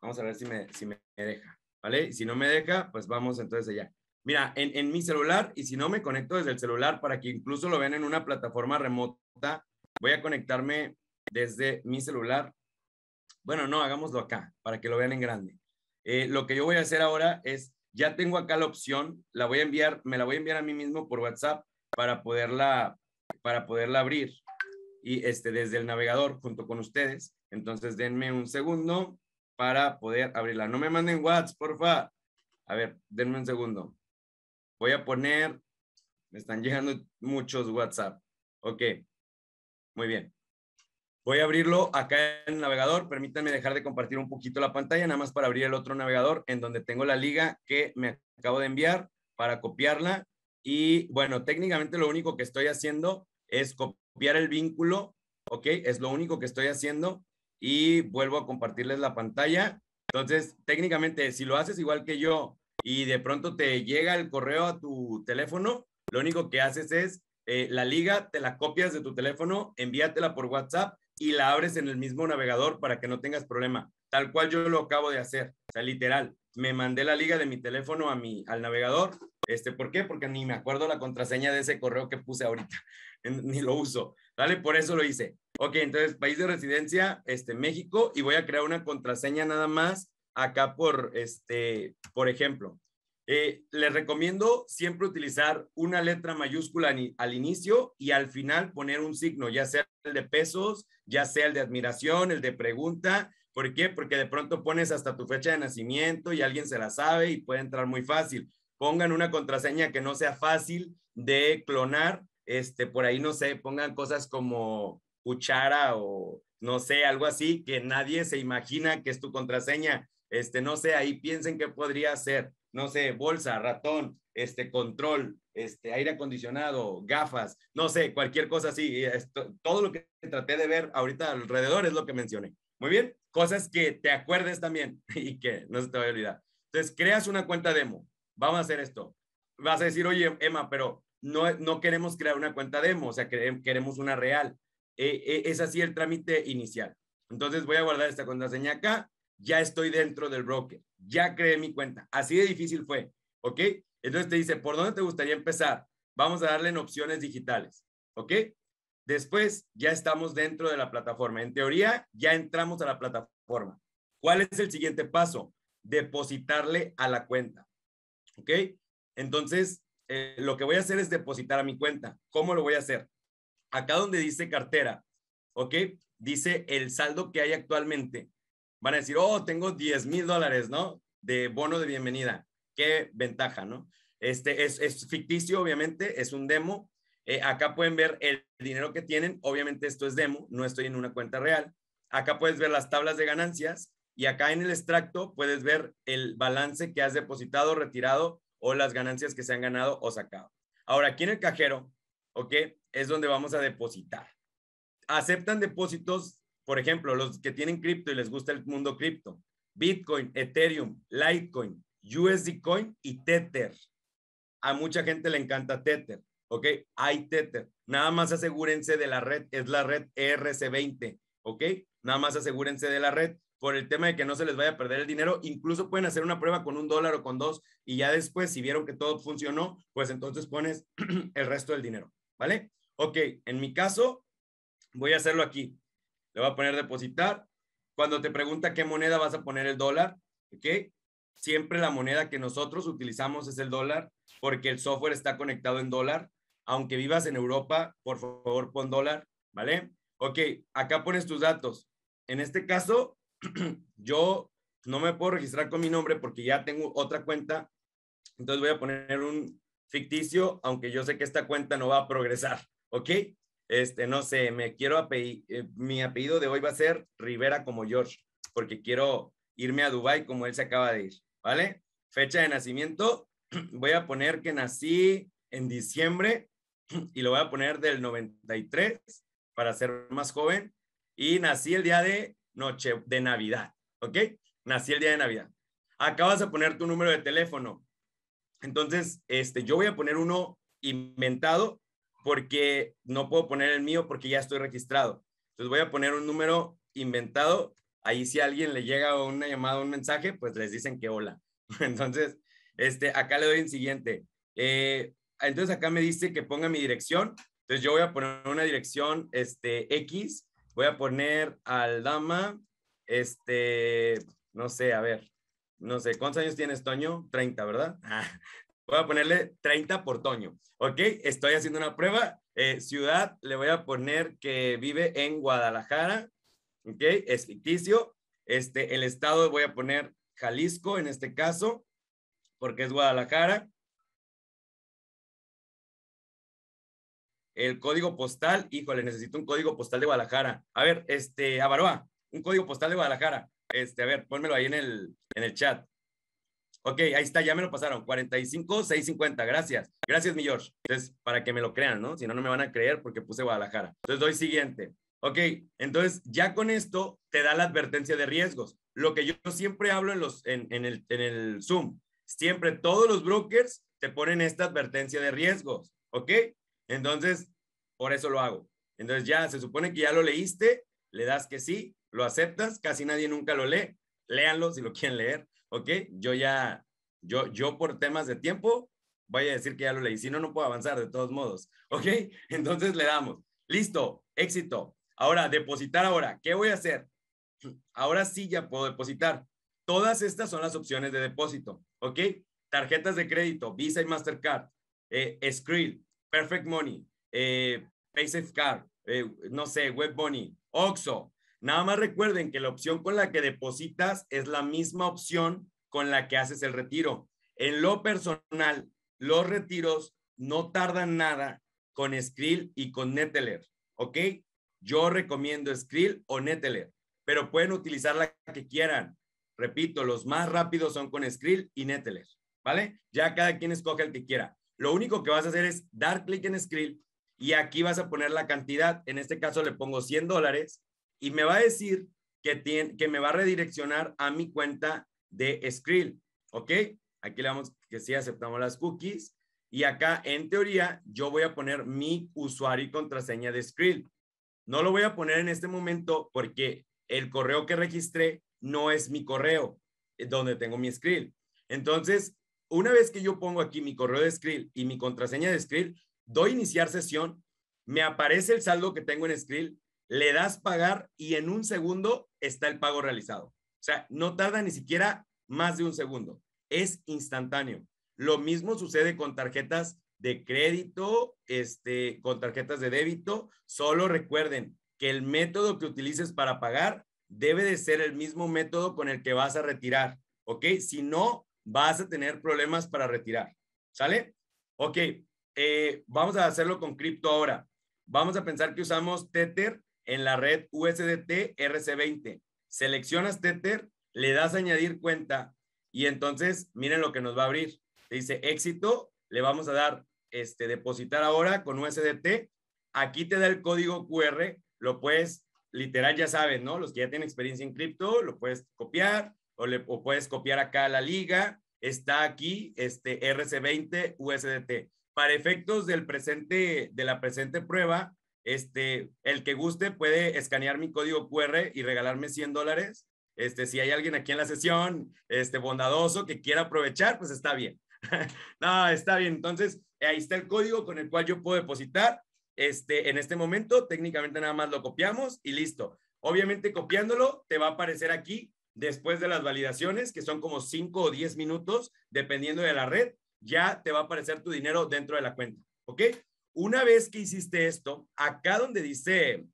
Vamos a ver si me, si me deja, ¿vale? si no me deja, pues vamos entonces allá. Mira, en, en mi celular, y si no me conecto desde el celular para que incluso lo vean en una plataforma remota, voy a conectarme desde mi celular. Bueno, no, hagámoslo acá para que lo vean en grande. Eh, lo que yo voy a hacer ahora es, ya tengo acá la opción, la voy a enviar, me la voy a enviar a mí mismo por WhatsApp para poderla, para poderla abrir y este, desde el navegador junto con ustedes. Entonces denme un segundo para poder abrirla. No me manden WhatsApp, porfa. A ver, denme un segundo. Voy a poner, me están llegando muchos WhatsApp. Ok, muy bien. Voy a abrirlo acá en el navegador. Permítanme dejar de compartir un poquito la pantalla, nada más para abrir el otro navegador en donde tengo la liga que me acabo de enviar para copiarla. Y bueno, técnicamente lo único que estoy haciendo es copiar el vínculo, ¿ok? Es lo único que estoy haciendo y vuelvo a compartirles la pantalla. Entonces, técnicamente, si lo haces igual que yo y de pronto te llega el correo a tu teléfono, lo único que haces es eh, la liga, te la copias de tu teléfono, envíatela por WhatsApp y la abres en el mismo navegador para que no tengas problema. Tal cual yo lo acabo de hacer, o sea, literal. Me mandé la liga de mi teléfono a mi, al navegador. Este, ¿Por qué? Porque ni me acuerdo la contraseña de ese correo que puse ahorita, ni lo uso. ¿Vale? Por eso lo hice. Ok, entonces, país de residencia, este, México, y voy a crear una contraseña nada más acá por, este, por ejemplo. Eh, les recomiendo siempre utilizar una letra mayúscula al inicio y al final poner un signo, ya sea el de pesos, ya sea el de admiración, el de pregunta. ¿Por qué? Porque de pronto pones hasta tu fecha de nacimiento y alguien se la sabe y puede entrar muy fácil. Pongan una contraseña que no sea fácil de clonar. Este, por ahí no sé, pongan cosas como cuchara o no sé, algo así que nadie se imagina que es tu contraseña. Este, no sé, ahí piensen qué podría ser no sé, bolsa, ratón, este, control, este, aire acondicionado, gafas, no sé, cualquier cosa así. todo lo que traté de ver ahorita alrededor es lo que mencioné. Muy bien, cosas que te acuerdes también y que no se te vaya a olvidar. Entonces, creas una cuenta demo. Vamos a hacer esto. Vas a decir, oye, Emma, pero no, no queremos crear una cuenta demo, o sea, queremos una real. E, e, es así el trámite inicial. Entonces, voy a guardar esta contraseña acá ya estoy dentro del broker, ya creé mi cuenta. Así de difícil fue, ¿ok? Entonces te dice, ¿por dónde te gustaría empezar? Vamos a darle en opciones digitales, ¿ok? Después ya estamos dentro de la plataforma. En teoría, ya entramos a la plataforma. ¿Cuál es el siguiente paso? Depositarle a la cuenta, ¿ok? Entonces, eh, lo que voy a hacer es depositar a mi cuenta. ¿Cómo lo voy a hacer? Acá donde dice cartera, ¿ok? Dice el saldo que hay actualmente van a decir, oh, tengo 10 mil dólares, ¿no? De bono de bienvenida. Qué ventaja, ¿no? Este es, ficticio, obviamente, es un demo. Eh, acá pueden ver el dinero que tienen. Obviamente esto es demo, no estoy en una cuenta real. Acá puedes ver las tablas de ganancias y acá en el extracto puedes ver el balance que has depositado, retirado o las ganancias que se han ganado o sacado. Ahora, aquí en el cajero, ¿ok? Es donde vamos a depositar. Aceptan depósitos por ejemplo, los que tienen cripto y les gusta el mundo cripto, Bitcoin, Ethereum, Litecoin, USD Coin y Tether. A mucha gente le encanta Tether, ¿ok? Hay Tether. Nada más asegúrense de la red, es la red ERC20, ¿ok? Nada más asegúrense de la red por el tema de que no se les vaya a perder el dinero. Incluso pueden hacer una prueba con un dólar o con dos y ya después, si vieron que todo funcionó, pues entonces pones el resto del dinero, ¿vale? Ok, en mi caso, voy a hacerlo aquí le va a poner depositar. Cuando te pregunta qué moneda vas a poner el dólar, ¿ok? Siempre la moneda que nosotros utilizamos es el dólar, porque el software está conectado en dólar. Aunque vivas en Europa, por favor pon dólar, ¿vale? Ok, acá pones tus datos. En este caso, yo no me puedo registrar con mi nombre porque ya tengo otra cuenta. Entonces voy a poner un ficticio, aunque yo sé que esta cuenta no va a progresar, ¿ok? este, no sé, me quiero eh, mi apellido de hoy va a ser Rivera como George, porque quiero irme a Dubai como él se acaba de ir, ¿vale? Fecha de nacimiento, voy a poner que nací en diciembre y lo voy a poner del 93 para ser más joven y nací el día de noche de Navidad, ¿ok? Nací el día de Navidad. Acabas de poner tu número de teléfono. Entonces, este, yo voy a poner uno inventado porque no puedo poner el mío porque ya estoy registrado. Entonces voy a poner un número inventado. Ahí si alguien le llega una llamada, un mensaje, pues les dicen que hola. Entonces, este, acá le doy en siguiente. Eh, entonces acá me dice que ponga mi dirección. Entonces yo voy a poner una dirección este, X. Voy a poner al dama, este, no sé, a ver, no sé, ¿cuántos años tienes, Toño? 30, ¿verdad? Ah, voy a ponerle 30 por Toño, ¿ok? Estoy haciendo una prueba. Eh, ciudad, le voy a poner que vive en Guadalajara, ¿ok? Es ficticio. Este, el estado voy a poner Jalisco en este caso, porque es Guadalajara. El código postal, híjole, necesito un código postal de Guadalajara. A ver, este, Avaroa, un código postal de Guadalajara. Este, a ver, pónmelo ahí en en el chat. Ok, ahí está, ya me lo pasaron. 45, 650. Gracias. Gracias, mi George. Entonces, para que me lo crean, ¿no? Si no, no me van a creer porque puse Guadalajara. Entonces, doy siguiente. Ok, entonces ya con esto te da la advertencia de riesgos. Lo que yo siempre hablo en, los, en, el, en el Zoom, siempre todos los brokers te ponen esta advertencia de riesgos. ¿Ok? Entonces, por eso lo hago. Entonces ya se supone que ya lo leíste, le das que sí, lo aceptas, casi nadie nunca lo lee. Léanlo si lo quieren leer. ¿ok? Yo ya, yo, yo por temas de tiempo, voy a decir que ya lo leí, si no, no puedo avanzar de todos modos, ¿ok? Entonces le damos, listo, éxito. Ahora, depositar ahora, ¿qué voy a hacer? Ahora sí ya puedo depositar. Todas estas son las opciones de depósito, ¿ok? Tarjetas de crédito, Visa y Mastercard, eh, Perfect Money, eh, PaySafe Card, eh, no sé, Web Money, OXO. Nada más recuerden que la opción con la que depositas es la misma opción con la que haces el retiro. En lo personal, los retiros no tardan nada con Skrill y con Neteller, ¿ok? Yo recomiendo Skrill o Neteller, pero pueden utilizar la que quieran. Repito, los más rápidos son con Skrill y Neteller, ¿vale? Ya cada quien escoge el que quiera. Lo único que vas a hacer es dar clic en Skrill y aquí vas a poner la cantidad. En este caso le pongo 100 dólares y me va a decir que, que me va a redireccionar a mi cuenta de Skrill, ¿ok? Aquí le damos que sí aceptamos las cookies y acá en teoría yo voy a poner mi usuario y contraseña de Skrill. No lo voy a poner en este momento porque el correo que registré no es mi correo eh, donde tengo mi Skrill. Entonces, una vez que yo pongo aquí mi correo de Skrill y mi contraseña de Skrill, doy iniciar sesión, me aparece el saldo que tengo en Skrill, le das pagar y en un segundo está el pago realizado. O sea, no tarda ni siquiera más de un segundo. Es instantáneo. Lo mismo sucede con tarjetas de crédito, este, con tarjetas de débito. Solo recuerden que el método que utilices para pagar debe de ser el mismo método con el que vas a retirar, ¿ok? Si no, vas a tener problemas para retirar, ¿sale? Ok, eh, vamos a hacerlo con cripto ahora. Vamos a pensar que usamos Tether en la red USDT RC20. Seleccionas Tether, le das añadir cuenta y entonces miren lo que nos va a abrir. Te dice éxito, le vamos a dar este depositar ahora con USDT. Aquí te da el código QR, lo puedes literal ya sabes, ¿no? Los que ya tienen experiencia en cripto, lo puedes copiar o, le, o puedes copiar acá a la liga. Está aquí este RC20 USDT. Para efectos del presente de la presente prueba, este, el que guste puede escanear mi código QR y regalarme 100 dólares. Este, si hay alguien aquí en la sesión, este, bondadoso, que quiera aprovechar, pues está bien. no, está bien. Entonces, ahí está el código con el cual yo puedo depositar. Este, en este momento, técnicamente nada más lo copiamos y listo. Obviamente copiándolo, te va a aparecer aquí después de las validaciones, que son como 5 o 10 minutos, dependiendo de la red, ya te va a aparecer tu dinero dentro de la cuenta. ¿Ok? Una vez que hiciste esto, acá donde dice,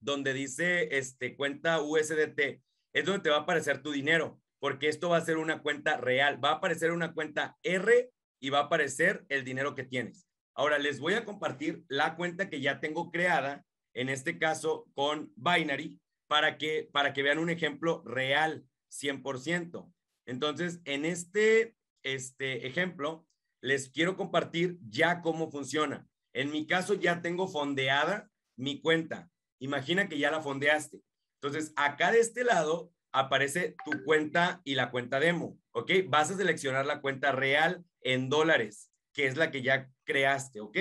donde dice este, cuenta USDT, es donde te va a aparecer tu dinero, porque esto va a ser una cuenta real. Va a aparecer una cuenta R y va a aparecer el dinero que tienes. Ahora les voy a compartir la cuenta que ya tengo creada, en este caso con Binary, para que, para que vean un ejemplo real, 100%. Entonces, en este, este ejemplo, les quiero compartir ya cómo funciona. En mi caso ya tengo fondeada mi cuenta. Imagina que ya la fondeaste. Entonces, acá de este lado aparece tu cuenta y la cuenta demo, ¿ok? Vas a seleccionar la cuenta real en dólares, que es la que ya creaste, ¿ok?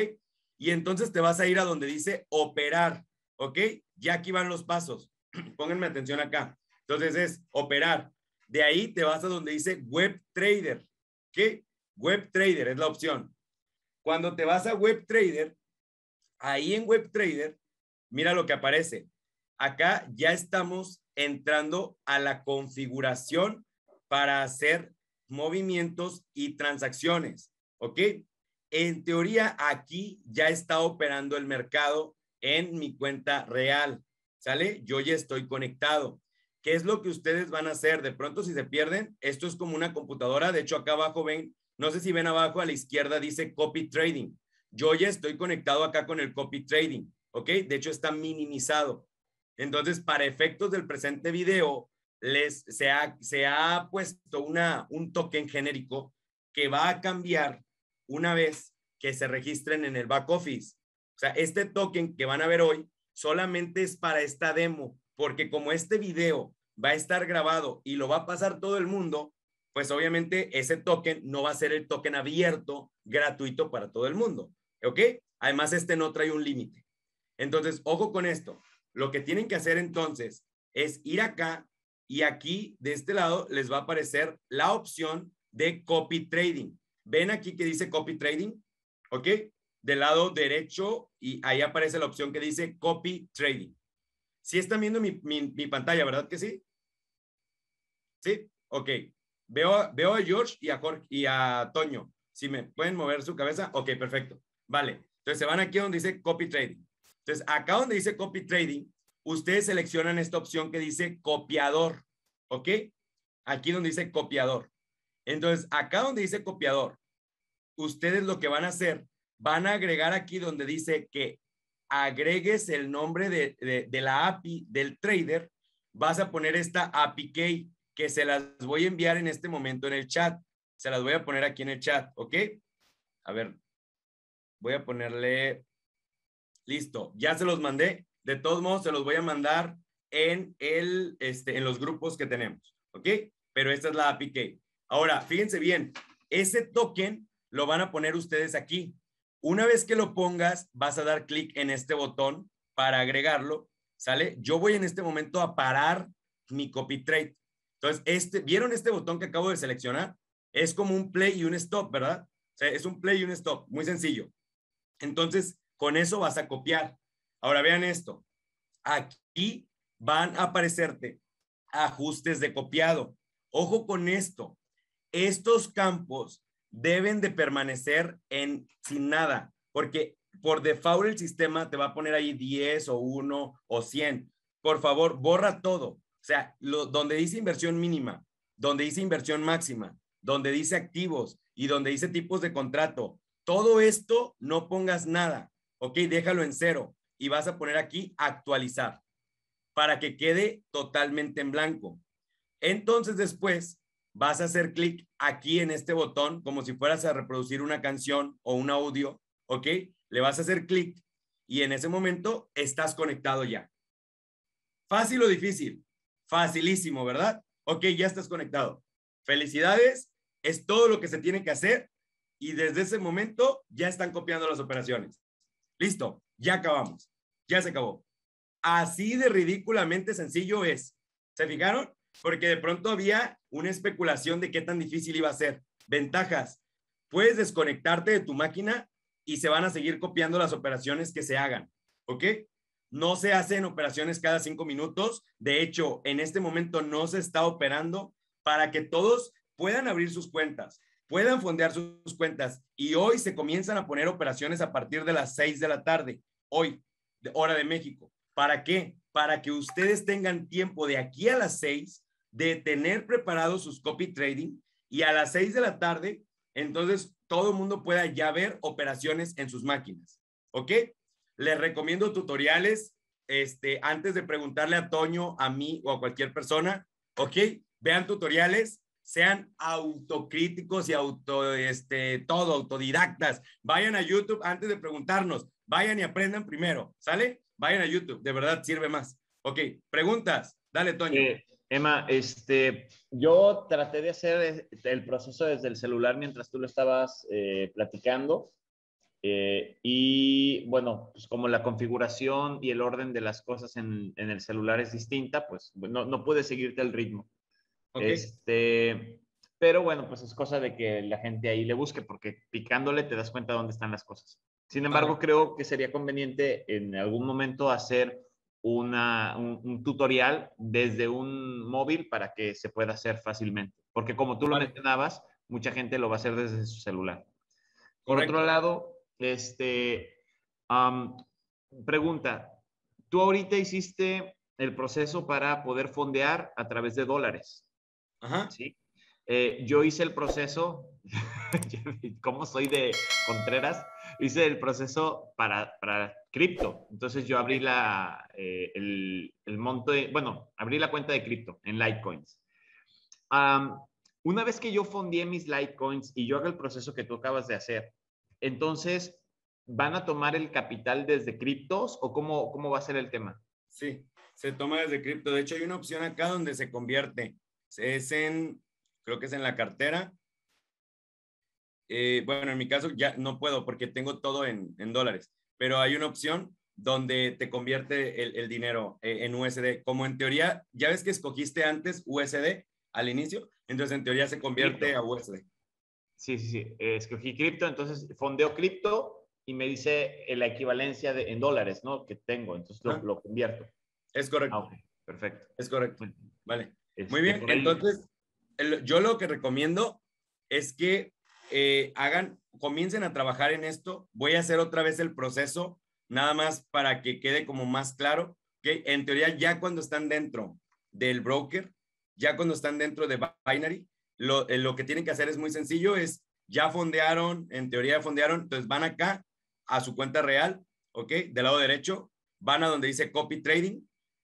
Y entonces te vas a ir a donde dice operar, ¿ok? Ya aquí van los pasos. Pónganme atención acá. Entonces es operar. De ahí te vas a donde dice web trader, ¿ok? Web trader es la opción. Cuando te vas a WebTrader, ahí en WebTrader, mira lo que aparece. Acá ya estamos entrando a la configuración para hacer movimientos y transacciones, ¿ok? En teoría, aquí ya está operando el mercado en mi cuenta real, ¿sale? Yo ya estoy conectado. ¿Qué es lo que ustedes van a hacer? De pronto, si se pierden, esto es como una computadora. De hecho, acá abajo ven no sé si ven abajo a la izquierda, dice copy trading. Yo ya estoy conectado acá con el copy trading, ¿ok? De hecho, está minimizado. Entonces, para efectos del presente video, les, se, ha, se ha puesto una, un token genérico que va a cambiar una vez que se registren en el back office. O sea, este token que van a ver hoy solamente es para esta demo, porque como este video va a estar grabado y lo va a pasar todo el mundo, pues obviamente ese token no va a ser el token abierto, gratuito para todo el mundo. ¿Ok? Además, este no trae un límite. Entonces, ojo con esto. Lo que tienen que hacer entonces es ir acá y aquí de este lado les va a aparecer la opción de copy trading. ¿Ven aquí que dice copy trading? ¿Ok? Del lado derecho y ahí aparece la opción que dice copy trading. Si están viendo mi, mi pantalla, ¿verdad que sí? Sí, ok. Veo, a George y a, Jorge, y a Toño. Si me pueden mover su cabeza, ok, perfecto. Vale. Entonces se van aquí donde dice copy trading. Entonces acá donde dice copy trading, ustedes seleccionan esta opción que dice copiador. ¿Ok? Aquí donde dice copiador. Entonces acá donde dice copiador, ustedes lo que van a hacer, van a agregar aquí donde dice que agregues el nombre de, de la API del trader, vas a poner esta API key que se las voy a enviar en este momento en el chat. Se las voy a poner aquí en el chat, ¿ok? A ver, voy a ponerle... Listo, ya se los mandé. De todos modos, se los voy a mandar en, el, este, en los grupos que tenemos, ¿ok? Pero esta es la API Ahora, fíjense bien, ese token lo van a poner ustedes aquí. Una vez que lo pongas, vas a dar clic en este botón para agregarlo, ¿sale? Yo voy en este momento a parar mi copy trade. Entonces, este, ¿vieron este botón que acabo de seleccionar? Es como un play y un stop, ¿verdad? es un play y un stop, muy sencillo. Entonces, con eso vas a copiar. Ahora vean esto. Aquí van a aparecerte ajustes de copiado. Ojo con esto. Estos campos deben de permanecer en sin nada, porque por default el sistema te va a poner ahí 10 o 1 o 100. Por favor, borra todo. O sea, donde dice inversión mínima, donde dice inversión máxima, donde dice activos y donde dice tipos de contrato, todo esto no pongas nada, ¿ok? Déjalo en cero y vas a poner aquí actualizar para que quede totalmente en blanco. Entonces después vas a hacer clic aquí en este botón como si fueras a reproducir una canción o un audio, ¿ok? Le vas a hacer clic y en ese momento estás conectado ya. ¿Fácil o difícil? Facilísimo, ¿verdad? Ok, ya estás conectado. Felicidades, es todo lo que se tiene que hacer y desde ese momento ya están copiando las operaciones. Listo, ya acabamos, ya se acabó. Así de ridículamente sencillo es. ¿Se fijaron? Porque de pronto había una especulación de qué tan difícil iba a ser. Ventajas, puedes desconectarte de tu máquina y se van a seguir copiando las operaciones que se hagan. ¿Ok? No se hacen operaciones cada cinco minutos. De hecho, en este momento no se está operando para que todos puedan abrir sus cuentas, puedan fondear sus cuentas. Y hoy se comienzan a poner operaciones a partir de las seis de la tarde, hoy, hora de México. ¿Para qué? Para que ustedes tengan tiempo de aquí a las seis de tener preparados sus copy trading y a las seis de la tarde, entonces todo el mundo pueda ya ver operaciones en sus máquinas. ¿Ok? Les recomiendo tutoriales este, antes de preguntarle a Toño, a mí o a cualquier persona, ¿ok? Vean tutoriales, sean autocríticos y auto, este, todo, autodidactas. Vayan a YouTube antes de preguntarnos, vayan y aprendan primero, ¿sale? Vayan a YouTube, de verdad sirve más. Ok, preguntas, dale Toño. Emma, este, yo traté de hacer el proceso desde el celular mientras tú lo estabas eh, platicando eh, y bueno, pues como la configuración y el orden de las cosas en, el celular es distinta, pues no, no puedes seguirte el ritmo. Este, pero bueno, pues es cosa de que la gente ahí le busque, porque picándole te das cuenta dónde están las cosas. Sin embargo, creo que sería conveniente en algún momento hacer una, un, tutorial desde un móvil para que se pueda hacer fácilmente. Porque como tú lo mencionabas, mucha gente lo va a hacer desde su celular. Por Correcto. otro lado, este, pregunta, tú ahorita hiciste el proceso para poder fondear a través de dólares. Sí. Eh, yo hice el proceso, como soy de Contreras, hice el proceso para, para cripto. Entonces yo abrí la, eh, el, monto, de, bueno, abrí la cuenta de cripto en Litecoins. una vez que yo fondeé mis Litecoins y yo hago el proceso que tú acabas de hacer, entonces, ¿van a tomar el capital desde criptos o cómo, cómo va a ser el tema? Sí, se toma desde cripto. De hecho, hay una opción acá donde se convierte. Es en, creo que es en la cartera. Eh, bueno, en mi caso ya no puedo porque tengo todo en, dólares, pero hay una opción donde te convierte el, dinero eh, en USD. Como en teoría, ya ves que escogiste antes USD al inicio, entonces en teoría se convierte a USD. Sí, sí, sí. Escogí cripto, entonces fondeo cripto y me dice la equivalencia en dólares, ¿no? Que tengo, entonces lo, ah. convierto. Es correcto. Ah, perfecto. Es correcto. Vale. Muy bien. Este, entonces, yo lo que recomiendo es que eh, hagan, comiencen a trabajar en esto. Voy a hacer otra vez el proceso, nada más para que quede como más claro. que En teoría, ya cuando están dentro del broker, ya cuando están dentro de Binary, eh, lo, que tienen que hacer es muy sencillo, es ya fondearon, en teoría fondearon, entonces van acá a su cuenta real, ¿ok? Del lado derecho, van a donde dice copy trading,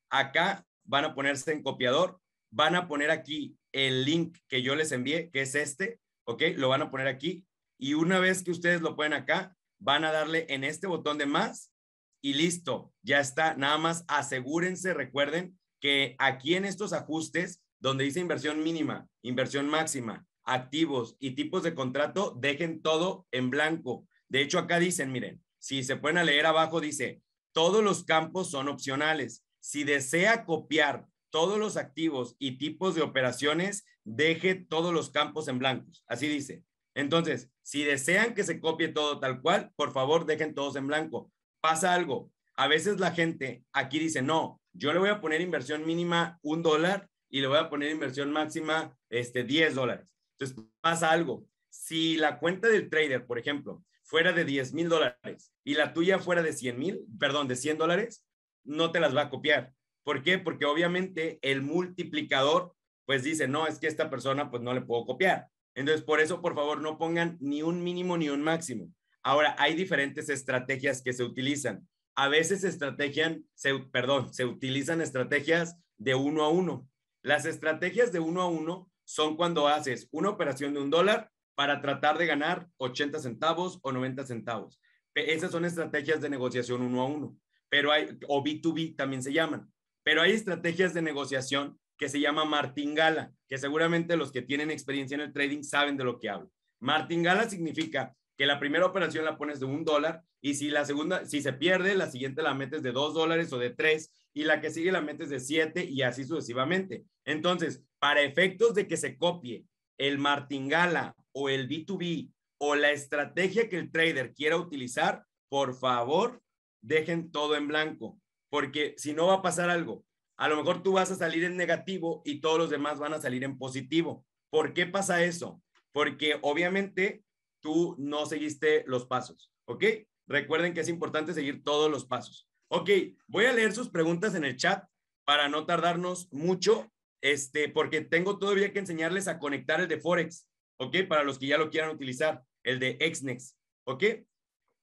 acá van a ponerse en copiador, van a poner aquí el link que yo les envié, que es este, ¿ok? Lo van a poner aquí y una vez que ustedes lo ponen acá, van a darle en este botón de más y listo, ya está, nada más asegúrense, recuerden que aquí en estos ajustes donde dice inversión mínima, inversión máxima, activos y tipos de contrato, dejen todo en blanco. De hecho, acá dicen, miren, si se pueden leer abajo, dice, todos los campos son opcionales. Si desea copiar todos los activos y tipos de operaciones, deje todos los campos en blancos. Así dice. Entonces, si desean que se copie todo tal cual, por favor, dejen todos en blanco. Pasa algo. A veces la gente aquí dice, no, yo le voy a poner inversión mínima un dólar y le voy a poner inversión máxima este, 10 dólares. Entonces pasa algo. Si la cuenta del trader, por ejemplo, fuera de 10 mil dólares y la tuya fuera de 100 mil, perdón, de 100 dólares, no te las va a copiar. ¿Por qué? Porque obviamente el multiplicador pues dice, no, es que esta persona pues no le puedo copiar. Entonces, por eso, por favor, no pongan ni un mínimo ni un máximo. Ahora, hay diferentes estrategias que se utilizan. A veces estrategian, se, perdón, se utilizan estrategias de uno a uno. Las estrategias de uno a uno son cuando haces una operación de un dólar para tratar de ganar 80 centavos o 90 centavos. Esas son estrategias de negociación uno a uno, pero hay, o B2B también se llaman, pero hay estrategias de negociación que se llama martingala, que seguramente los que tienen experiencia en el trading saben de lo que hablo. Martingala significa la primera operación la pones de un dólar y si la segunda, si se pierde, la siguiente la metes de dos dólares o de tres y la que sigue la metes de siete y así sucesivamente. Entonces, para efectos de que se copie el martingala o el B2B o la estrategia que el trader quiera utilizar, por favor, dejen todo en blanco, porque si no va a pasar algo. A lo mejor tú vas a salir en negativo y todos los demás van a salir en positivo. ¿Por qué pasa eso? Porque obviamente tú no seguiste los pasos, ¿ok? Recuerden que es importante seguir todos los pasos. Ok, voy a leer sus preguntas en el chat para no tardarnos mucho, este, porque tengo todavía que enseñarles a conectar el de Forex, ¿ok? Para los que ya lo quieran utilizar, el de Exnex, ¿ok?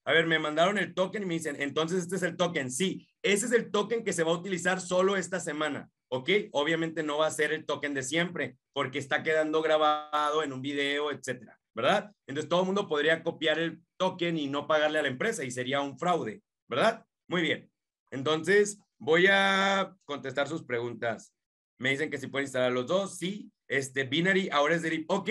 A ver, me mandaron el token y me dicen, entonces este es el token. Sí, ese es el token que se va a utilizar solo esta semana, ¿ok? Obviamente no va a ser el token de siempre, porque está quedando grabado en un video, etcétera. ¿verdad? Entonces todo el mundo podría copiar el token y no pagarle a la empresa y sería un fraude, ¿verdad? Muy bien. Entonces voy a contestar sus preguntas. Me dicen que si pueden instalar los dos, sí. Este Binary ahora es Derip. Ok,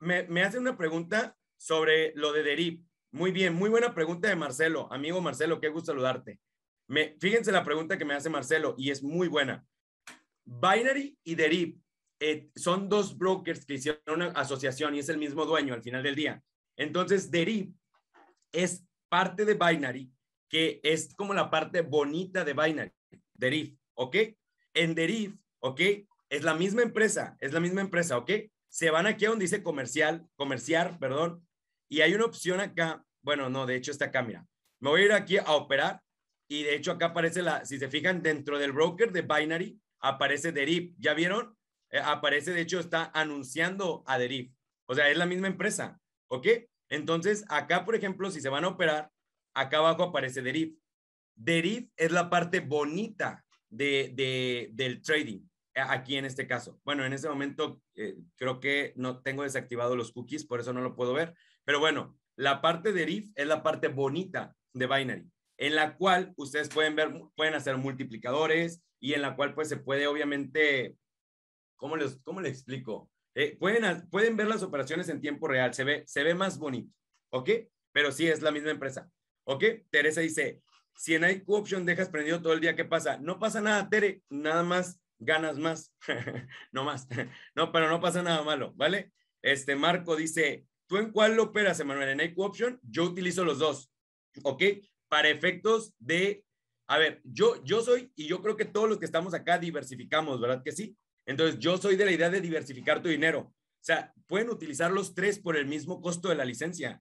me, me hacen una pregunta sobre lo de Derip. Muy bien, muy buena pregunta de Marcelo. Amigo Marcelo, qué gusto saludarte. Me, fíjense la pregunta que me hace Marcelo y es muy buena. Binary y Derip eh, son dos brokers que hicieron una asociación y es el mismo dueño al final del día. Entonces, Deriv es parte de Binary, que es como la parte bonita de Binary, Deriv, ¿ok? En Deriv, ¿ok? Es la misma empresa, es la misma empresa, ¿ok? Se van aquí a donde dice comercial, comerciar, perdón, y hay una opción acá, bueno, no, de hecho está acá, mira. Me voy a ir aquí a operar y de hecho acá aparece la, si se fijan, dentro del broker de Binary aparece Deriv, ¿ya vieron? Eh, aparece, de hecho, está anunciando a Derif. O sea, es la misma empresa, ¿ok? Entonces, acá, por ejemplo, si se van a operar, acá abajo aparece Derif. Derif es la parte bonita de, del trading, eh, aquí en este caso. Bueno, en este momento eh, creo que no tengo desactivado los cookies, por eso no lo puedo ver. Pero bueno, la parte de es la parte bonita de Binary, en la cual ustedes pueden ver, pueden hacer multiplicadores y en la cual pues se puede obviamente ¿Cómo les, cómo explico? Eh, pueden, pueden ver las operaciones en tiempo real, se ve, se ve más bonito, ¿ok? Pero sí es la misma empresa, ¿ok? Teresa dice, si en IQ Option dejas prendido todo el día, ¿qué pasa? No pasa nada, Tere, nada más ganas más, no más, no, pero no pasa nada malo, ¿vale? Este Marco dice, ¿tú en cuál lo operas, Emanuel? ¿En IQ Option? Yo utilizo los dos, ¿ok? Para efectos de, a ver, yo, yo soy, y yo creo que todos los que estamos acá diversificamos, ¿verdad que sí? Entonces, yo soy de la idea de diversificar tu dinero. O sea, pueden utilizar los tres por el mismo costo de la licencia.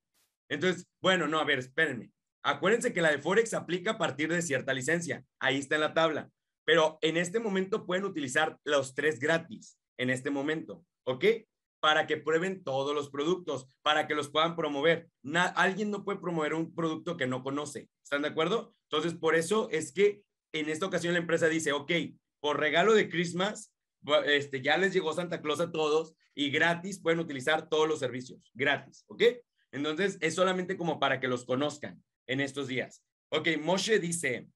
Entonces, bueno, no, a ver, espérenme. Acuérdense que la de Forex aplica a partir de cierta licencia. Ahí está en la tabla. Pero en este momento pueden utilizar los tres gratis, en este momento, ¿ok? Para que prueben todos los productos, para que los puedan promover. alguien no puede promover un producto que no conoce. ¿Están de acuerdo? Entonces, por eso es que en esta ocasión la empresa dice, ok, por regalo de Christmas este, ya les llegó Santa Claus a todos y gratis pueden utilizar todos los servicios, gratis, ¿ok? Entonces, es solamente como para que los conozcan en estos días. Ok, Moshe dice,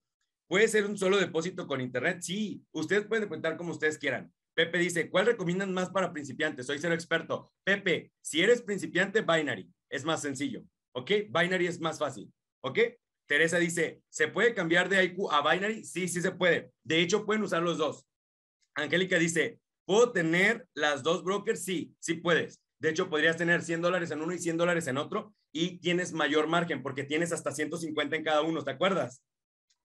¿puede ser un solo depósito con internet? Sí, ustedes pueden contar como ustedes quieran. Pepe dice, ¿cuál recomiendan más para principiantes? Soy cero experto. Pepe, si eres principiante, Binary es más sencillo, ¿ok? Binary es más fácil, ¿ok? Teresa dice, ¿se puede cambiar de IQ a Binary? Sí, sí se puede. De hecho, pueden usar los dos. Angélica dice, ¿puedo tener las dos brokers? Sí, sí puedes. De hecho, podrías tener 100 dólares en uno y 100 dólares en otro y tienes mayor margen porque tienes hasta 150 en cada uno, ¿te acuerdas?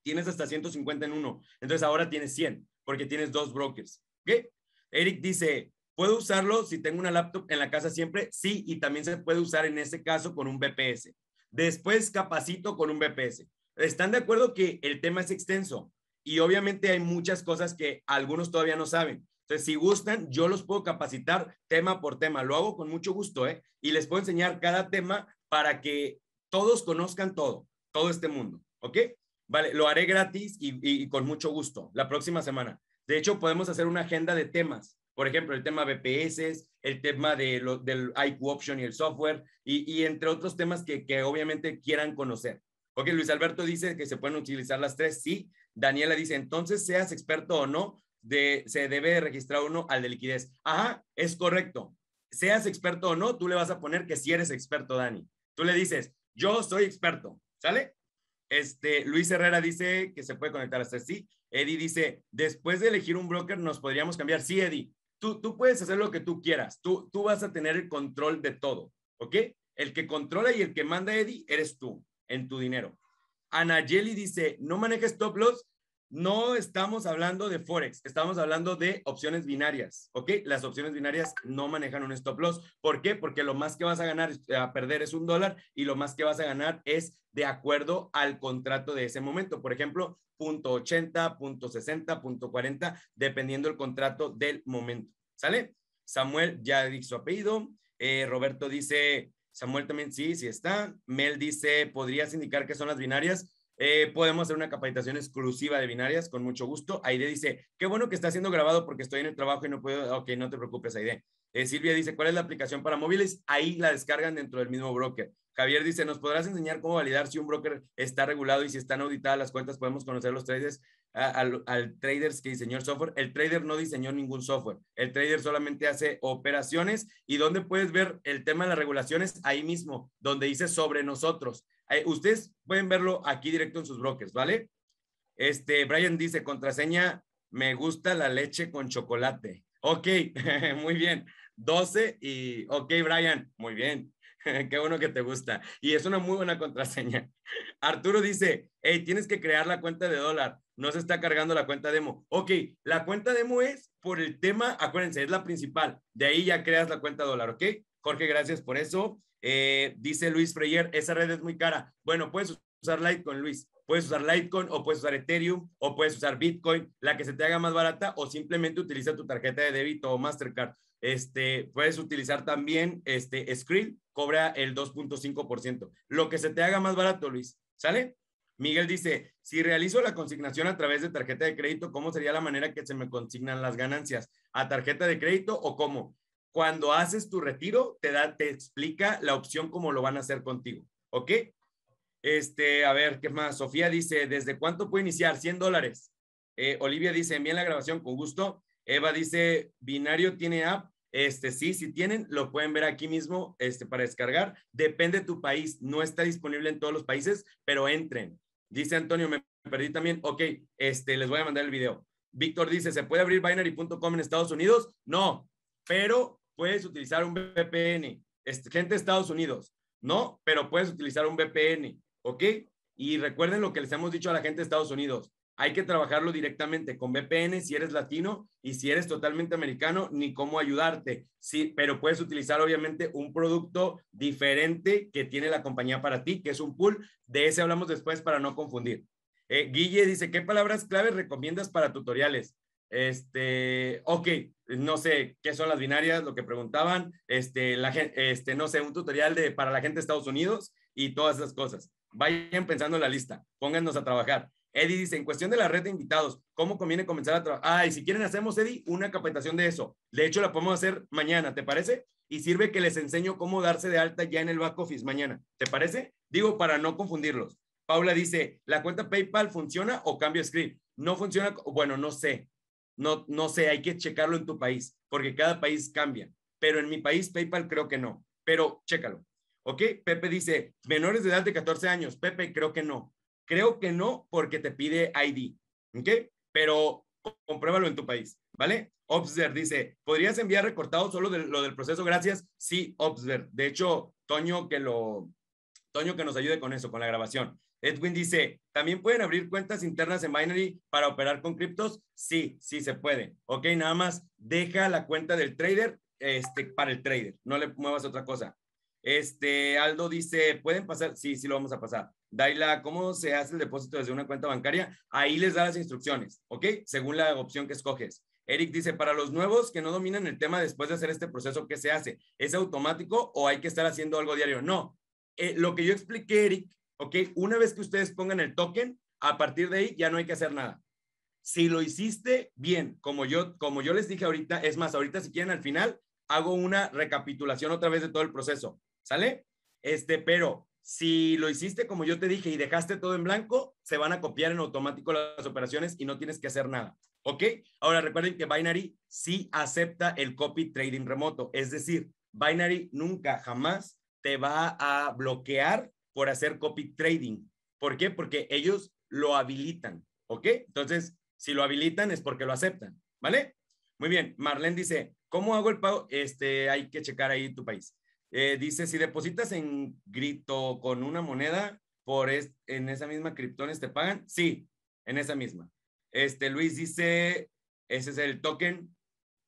Tienes hasta 150 en uno. Entonces ahora tienes 100 porque tienes dos brokers. ¿Ok? Eric dice, ¿puedo usarlo si tengo una laptop en la casa siempre? Sí, y también se puede usar en este caso con un BPS. Después capacito con un BPS. ¿Están de acuerdo que el tema es extenso? y obviamente hay muchas cosas que algunos todavía no saben. Entonces, si gustan, yo los puedo capacitar tema por tema. Lo hago con mucho gusto, ¿eh? Y les puedo enseñar cada tema para que todos conozcan todo, todo este mundo, ¿ok? Vale, lo haré gratis y, con mucho gusto la próxima semana. De hecho, podemos hacer una agenda de temas. Por ejemplo, el tema BPS, el tema de del IQ Option y el software, y, entre otros temas que obviamente quieran conocer. Ok, Luis Alberto dice que se pueden utilizar las tres, sí. Daniela dice, entonces, seas experto o no, se debe registrar uno al de liquidez. Ajá, es correcto. Seas experto o no, tú le vas a poner que si eres experto, Dani. Tú le dices, yo soy experto, ¿sale? Este, Luis Herrera dice que se puede conectar hasta sí. Eddie dice, después de elegir un broker nos podríamos cambiar. Sí, Eddie, tú, tú puedes hacer lo que tú quieras. Tú, tú vas a tener el control de todo, ¿ok? El que controla y el que manda, Eddie, eres tú en tu dinero. Jelly dice, no manejes stop loss, no estamos hablando de Forex, estamos hablando de opciones binarias, ¿ok? Las opciones binarias no manejan un stop loss. ¿Por qué? Porque lo más que vas a ganar, a perder es un dólar y lo más que vas a ganar es de acuerdo al contrato de ese momento. Por ejemplo, punto 80, punto 60, punto 40, dependiendo del contrato del momento. ¿Sale? Samuel ya dijo su apellido. Eh, Roberto dice, Samuel también, sí, sí está. Mel dice, ¿podrías indicar qué son las binarias? Eh, podemos hacer una capacitación exclusiva de binarias, con mucho gusto. Aide dice, qué bueno que está siendo grabado porque estoy en el trabajo y no puedo, ok, no te preocupes, Aide. Eh, Silvia dice, ¿cuál es la aplicación para móviles? Ahí la descargan dentro del mismo broker. Javier dice, ¿nos podrás enseñar cómo validar si un broker está regulado y si están auditadas las cuentas? Podemos conocer los trades al, al trader que diseñó el software. El trader no diseñó ningún software. El trader solamente hace operaciones y donde puedes ver el tema de las regulaciones, ahí mismo, donde dice sobre nosotros. Eh, ustedes pueden verlo aquí directo en sus brokers, ¿vale? Este, Brian dice, contraseña, me gusta la leche con chocolate. Ok, muy bien. 12 y, ok, Brian, muy bien. Qué bueno que te gusta. Y es una muy buena contraseña. Arturo dice, hey, tienes que crear la cuenta de dólar. No se está cargando la cuenta demo. Ok, la cuenta demo es por el tema, acuérdense, es la principal. De ahí ya creas la cuenta dólar, ¿ok? Jorge, gracias por eso. Eh, dice Luis Freyer, esa red es muy cara. Bueno, puedes usar Litecoin, Luis. Puedes usar Litecoin o puedes usar Ethereum o puedes usar Bitcoin, la que se te haga más barata o simplemente utiliza tu tarjeta de débito o Mastercard. Este, puedes utilizar también este Skrill, cobra el 2.5%, lo que se te haga más barato, Luis, ¿sale? Miguel dice, si realizo la consignación a través de tarjeta de crédito, ¿cómo sería la manera que se me consignan las ganancias? ¿A tarjeta de crédito o cómo? Cuando haces tu retiro, te da, te explica la opción cómo lo van a hacer contigo, ¿ok? Este, a ver, ¿qué más? Sofía dice, ¿desde cuánto puedo iniciar? 100 dólares. Eh, Olivia dice, envíen la grabación con gusto. Eva dice, binario tiene app. Este sí, si tienen, lo pueden ver aquí mismo este, para descargar. Depende de tu país, no está disponible en todos los países, pero entren. Dice Antonio, me perdí también. Ok, este, les voy a mandar el video. Víctor dice, ¿se puede abrir binary.com en Estados Unidos? No, pero puedes utilizar un VPN. Este, gente de Estados Unidos, no, pero puedes utilizar un VPN, ¿ok? Y recuerden lo que les hemos dicho a la gente de Estados Unidos hay que trabajarlo directamente con VPN si eres latino y si eres totalmente americano, ni cómo ayudarte. Sí, pero puedes utilizar obviamente un producto diferente que tiene la compañía para ti, que es un pool. De ese hablamos después para no confundir. Eh, Guille dice, ¿qué palabras claves recomiendas para tutoriales? Este, ok, no sé qué son las binarias, lo que preguntaban, este, la, este, no sé, un tutorial de, para la gente de Estados Unidos y todas esas cosas. Vayan pensando en la lista, póngannos a trabajar. Eddie dice, en cuestión de la red de invitados, ¿cómo conviene comenzar a trabajar? Ah, y si quieren hacemos, Eddie, una capacitación de eso. De hecho, la podemos hacer mañana, ¿te parece? Y sirve que les enseño cómo darse de alta ya en el back office mañana, ¿te parece? Digo, para no confundirlos. Paula dice, ¿la cuenta PayPal funciona o cambio script? No funciona, bueno, no sé. No, no sé, hay que checarlo en tu país, porque cada país cambia. Pero en mi país PayPal creo que no, pero chécalo. ¿Ok? Pepe dice, menores de edad de 14 años. Pepe, creo que no. Creo que no, porque te pide ID, ¿ok? Pero compruébalo en tu país, ¿vale? Obsver dice, ¿podrías enviar recortado solo lo del proceso? Gracias. Sí, Obsver. De hecho, Toño que lo, Toño que nos ayude con eso, con la grabación. Edwin dice, ¿también pueden abrir cuentas internas en Binary para operar con criptos? Sí, sí se puede. Ok, nada más deja la cuenta del trader este, para el trader, no le muevas otra cosa. Este, Aldo dice, ¿pueden pasar? Sí, sí lo vamos a pasar. Daila, ¿cómo se hace el depósito desde una cuenta bancaria? Ahí les da las instrucciones, ¿ok? Según la opción que escoges. Eric dice, para los nuevos que no dominan el tema después de hacer este proceso, ¿qué se hace? ¿Es automático o hay que estar haciendo algo diario? No. Eh, lo que yo expliqué, Eric, ¿ok? Una vez que ustedes pongan el token, a partir de ahí ya no hay que hacer nada. Si lo hiciste bien, como yo, como yo les dije ahorita, es más, ahorita si quieren al final, hago una recapitulación otra vez de todo el proceso, ¿sale? Este, pero si lo hiciste como yo te dije y dejaste todo en blanco, se van a copiar en automático las operaciones y no tienes que hacer nada. ¿Ok? Ahora recuerden que Binary sí acepta el copy trading remoto. Es decir, Binary nunca, jamás te va a bloquear por hacer copy trading. ¿Por qué? Porque ellos lo habilitan. ¿Ok? Entonces, si lo habilitan es porque lo aceptan. ¿Vale? Muy bien. Marlene dice, ¿cómo hago el pago? Este, hay que checar ahí tu país. Eh, dice, si depositas en grito con una moneda, por en esa misma criptones te pagan. Sí, en esa misma. Este Luis dice, ese es el token.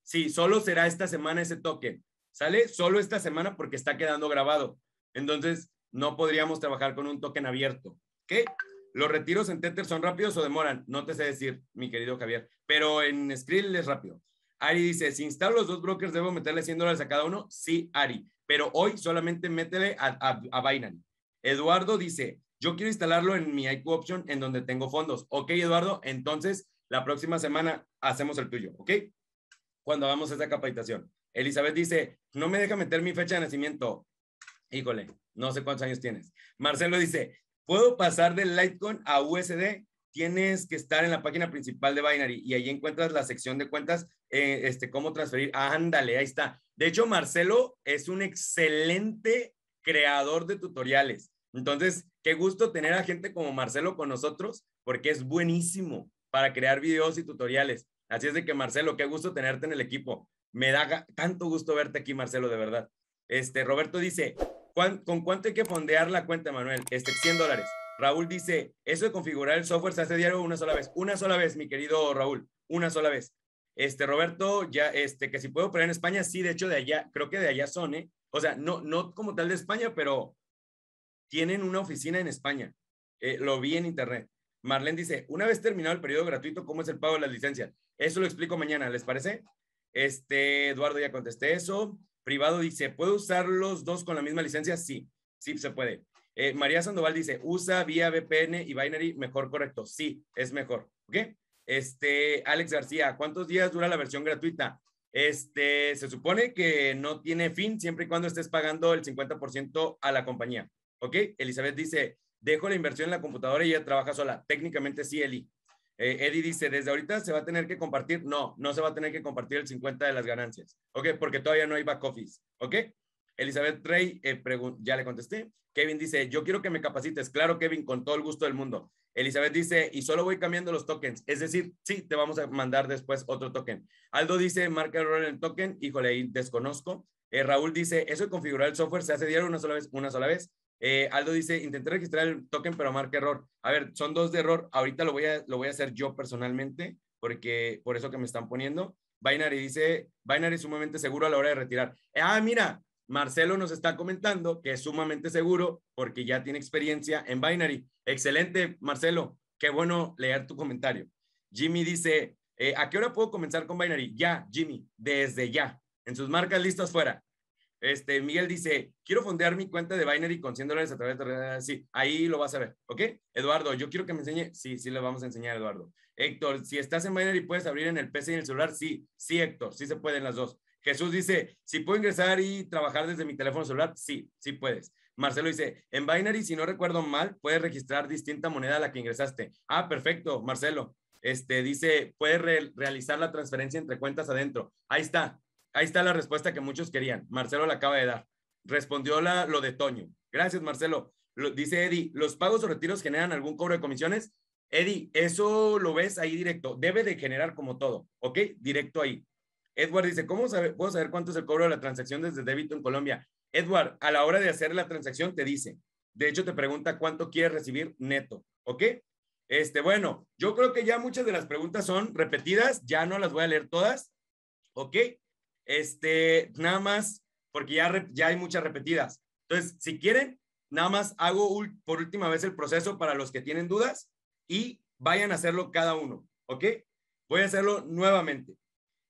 Sí, solo será esta semana ese token. ¿Sale? Solo esta semana porque está quedando grabado. Entonces, no podríamos trabajar con un token abierto. ¿Qué? Los retiros en Tether son rápidos o demoran. No te sé decir, mi querido Javier. Pero en Skrill es rápido. Ari dice, si instalo los dos brokers, ¿debo meterle 100 dólares a cada uno? Sí, Ari pero hoy solamente métele a, a, Binance. Eduardo dice, yo quiero instalarlo en mi IQ Option en donde tengo fondos. Ok, Eduardo, entonces la próxima semana hacemos el tuyo, ¿ok? Cuando hagamos esa capacitación. Elizabeth dice, no me deja meter mi fecha de nacimiento. Híjole, no sé cuántos años tienes. Marcelo dice, ¿puedo pasar del Litecoin a USD? tienes que estar en la página principal de Binary y ahí encuentras la sección de cuentas, eh, este, cómo transferir. ándale, ahí está. De hecho, Marcelo es un excelente creador de tutoriales. Entonces, qué gusto tener a gente como Marcelo con nosotros, porque es buenísimo para crear videos y tutoriales. Así es de que, Marcelo, qué gusto tenerte en el equipo. Me da tanto gusto verte aquí, Marcelo, de verdad. Este, Roberto dice, ¿con cuánto hay que fondear la cuenta, Manuel? Este, 100 dólares. Raúl dice, eso de configurar el software se hace diario una sola vez. Una sola vez, mi querido Raúl, una sola vez. Este, Roberto, ya, este, que si puedo operar en España, sí, de hecho, de allá, creo que de allá son, ¿eh? O sea, no, no como tal de España, pero tienen una oficina en España. Eh, lo vi en internet. Marlene dice, una vez terminado el periodo gratuito, ¿cómo es el pago de las licencias? Eso lo explico mañana, ¿les parece? Este, Eduardo ya contesté eso. Privado dice, ¿puedo usar los dos con la misma licencia? Sí, sí se puede. Eh, María Sandoval dice, usa vía VPN y Binary, mejor correcto. Sí, es mejor. ¿Ok? Este, Alex García, ¿cuántos días dura la versión gratuita? Este, se supone que no tiene fin siempre y cuando estés pagando el 50% a la compañía. ¿Ok? Elizabeth dice, dejo la inversión en la computadora y ella trabaja sola. Técnicamente sí, Eli. Eh, Eddie dice, desde ahorita se va a tener que compartir. No, no se va a tener que compartir el 50 de las ganancias. ¿Ok? Porque todavía no hay back office. ¿Ok? Elizabeth Trey, eh, ya le contesté. Kevin dice, yo quiero que me capacites. Claro, Kevin, con todo el gusto del mundo. Elizabeth dice, y solo voy cambiando los tokens. Es decir, sí, te vamos a mandar después otro token. Aldo dice, marca error en el token. Híjole, ahí desconozco. Eh, Raúl dice, eso de configurar el software se hace diario una sola vez. Una sola vez. Eh, Aldo dice, intenté registrar el token, pero marca error. A ver, son dos de error. Ahorita lo voy a, lo voy a hacer yo personalmente, porque por eso que me están poniendo. Binary dice, Binary es sumamente seguro a la hora de retirar. Ah, mira, Marcelo nos está comentando que es sumamente seguro porque ya tiene experiencia en Binary. Excelente, Marcelo. Qué bueno leer tu comentario. Jimmy dice, eh, ¿a qué hora puedo comenzar con Binary? Ya, Jimmy, desde ya. En sus marcas listas fuera. Este, Miguel dice, quiero fondear mi cuenta de Binary con 100 dólares a través de... Sí, ahí lo vas a ver, ¿ok? Eduardo, yo quiero que me enseñe... Sí, sí, le vamos a enseñar, Eduardo. Héctor, si estás en Binary, ¿puedes abrir en el PC y en el celular? Sí, sí, Héctor, sí se pueden las dos. Jesús dice, si puedo ingresar y trabajar desde mi teléfono celular, sí, sí puedes. Marcelo dice, en Binary, si no recuerdo mal, puedes registrar distinta moneda a la que ingresaste. Ah, perfecto, Marcelo. Este dice, puedes realizar la transferencia entre cuentas adentro. Ahí está, ahí está la respuesta que muchos querían. Marcelo la acaba de dar. Respondió la, lo de Toño. Gracias, Marcelo. dice Eddie, ¿los pagos o retiros generan algún cobro de comisiones? Eddie, eso lo ves ahí directo. Debe de generar como todo, ¿ok? Directo ahí. Edward dice, ¿cómo puedo saber cuánto es el cobro de la transacción desde débito en Colombia? Edward, a la hora de hacer la transacción te dice, de hecho te pregunta cuánto quieres recibir neto, ¿ok? Este, bueno, yo creo que ya muchas de las preguntas son repetidas, ya no las voy a leer todas, ¿ok? Este, nada más, porque ya, ya hay muchas repetidas. Entonces, si quieren, nada más hago por última vez el proceso para los que tienen dudas y vayan a hacerlo cada uno, ¿ok? Voy a hacerlo nuevamente.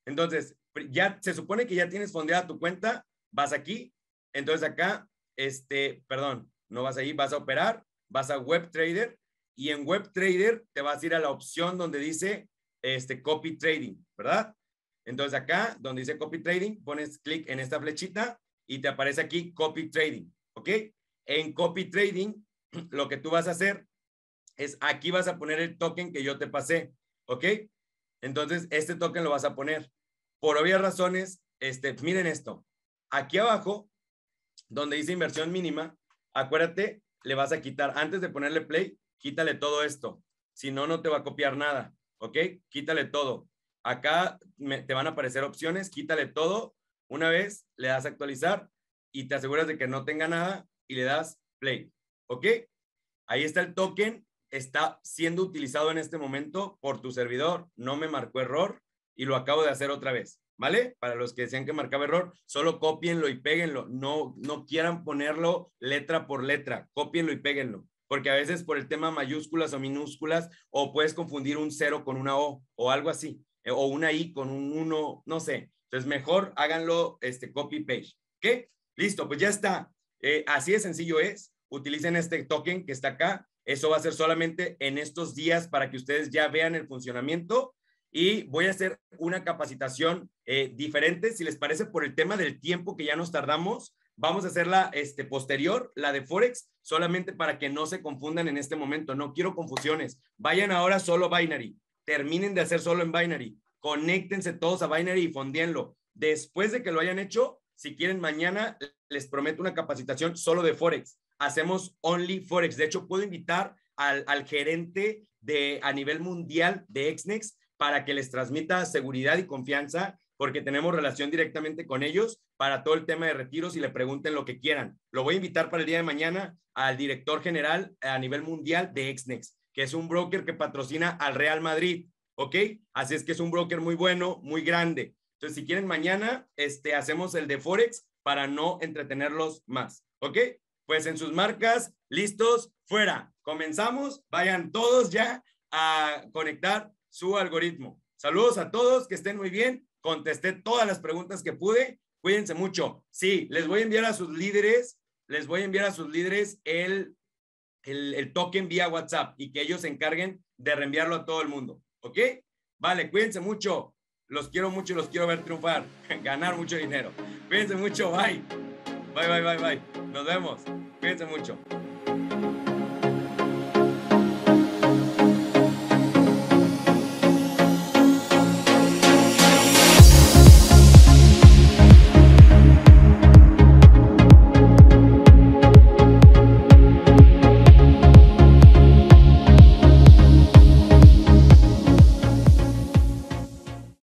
Entonces, ya se supone que ya tienes fondeada tu cuenta, vas aquí, entonces acá, este, perdón, no vas ahí, vas a operar, vas a Web Trader y en Web Trader te vas a ir a la opción donde dice este copy trading, ¿verdad? Entonces acá donde dice copy trading, pones clic en esta flechita y te aparece aquí copy trading, ¿ok? En copy trading, lo que tú vas a hacer es aquí vas a poner el token que yo te pasé, ¿ok? Entonces, este token lo vas a poner. Por obvias razones, este, miren esto. Aquí abajo, donde dice inversión mínima, acuérdate, le vas a quitar, antes de ponerle play, quítale todo esto. Si no, no te va a copiar nada, ¿ok? Quítale todo. Acá te van a aparecer opciones, quítale todo. Una vez le das actualizar y te aseguras de que no tenga nada y le das play, ¿ok? Ahí está el token está siendo utilizado en este momento por tu servidor. No me marcó error y lo acabo de hacer otra vez. ¿Vale? Para los que decían que marcaba error, solo copienlo y péguenlo. No, no quieran ponerlo letra por letra. Copienlo y péguenlo. Porque a veces por el tema mayúsculas o minúsculas, o puedes confundir un cero con una O o algo así, eh, o una I con un 1, no sé. Entonces, mejor háganlo este copy page. ¿Qué? Listo, pues ya está. Eh, así de sencillo es utilicen este token que está acá. Eso va a ser solamente en estos días para que ustedes ya vean el funcionamiento y voy a hacer una capacitación eh, diferente, si les parece, por el tema del tiempo que ya nos tardamos. Vamos a hacerla este, posterior, la de Forex, solamente para que no se confundan en este momento. No quiero confusiones. Vayan ahora solo a Binary. Terminen de hacer solo en Binary. Conéctense todos a Binary y fondienlo. Después de que lo hayan hecho, si quieren mañana, les prometo una capacitación solo de Forex hacemos Only Forex. De hecho, puedo invitar al, gerente de, a nivel mundial de Exnex para que les transmita seguridad y confianza porque tenemos relación directamente con ellos para todo el tema de retiros y le pregunten lo que quieran. Lo voy a invitar para el día de mañana al director general a nivel mundial de Exnex, que es un broker que patrocina al Real Madrid, ¿ok? Así es que es un broker muy bueno, muy grande. Entonces, si quieren mañana, este, hacemos el de Forex para no entretenerlos más, ¿ok? pues en sus marcas, listos, fuera. Comenzamos, vayan todos ya a conectar su algoritmo. Saludos a todos, que estén muy bien. Contesté todas las preguntas que pude. Cuídense mucho. Sí, les voy a enviar a sus líderes, les voy a enviar a sus líderes el, el, el token vía WhatsApp y que ellos se encarguen de reenviarlo a todo el mundo. ¿Ok? Vale, cuídense mucho. Los quiero mucho y los quiero ver triunfar, ganar mucho dinero. Cuídense mucho. Bye. Bye, bye, bye, bye. Nos vemos. Cuídense mucho.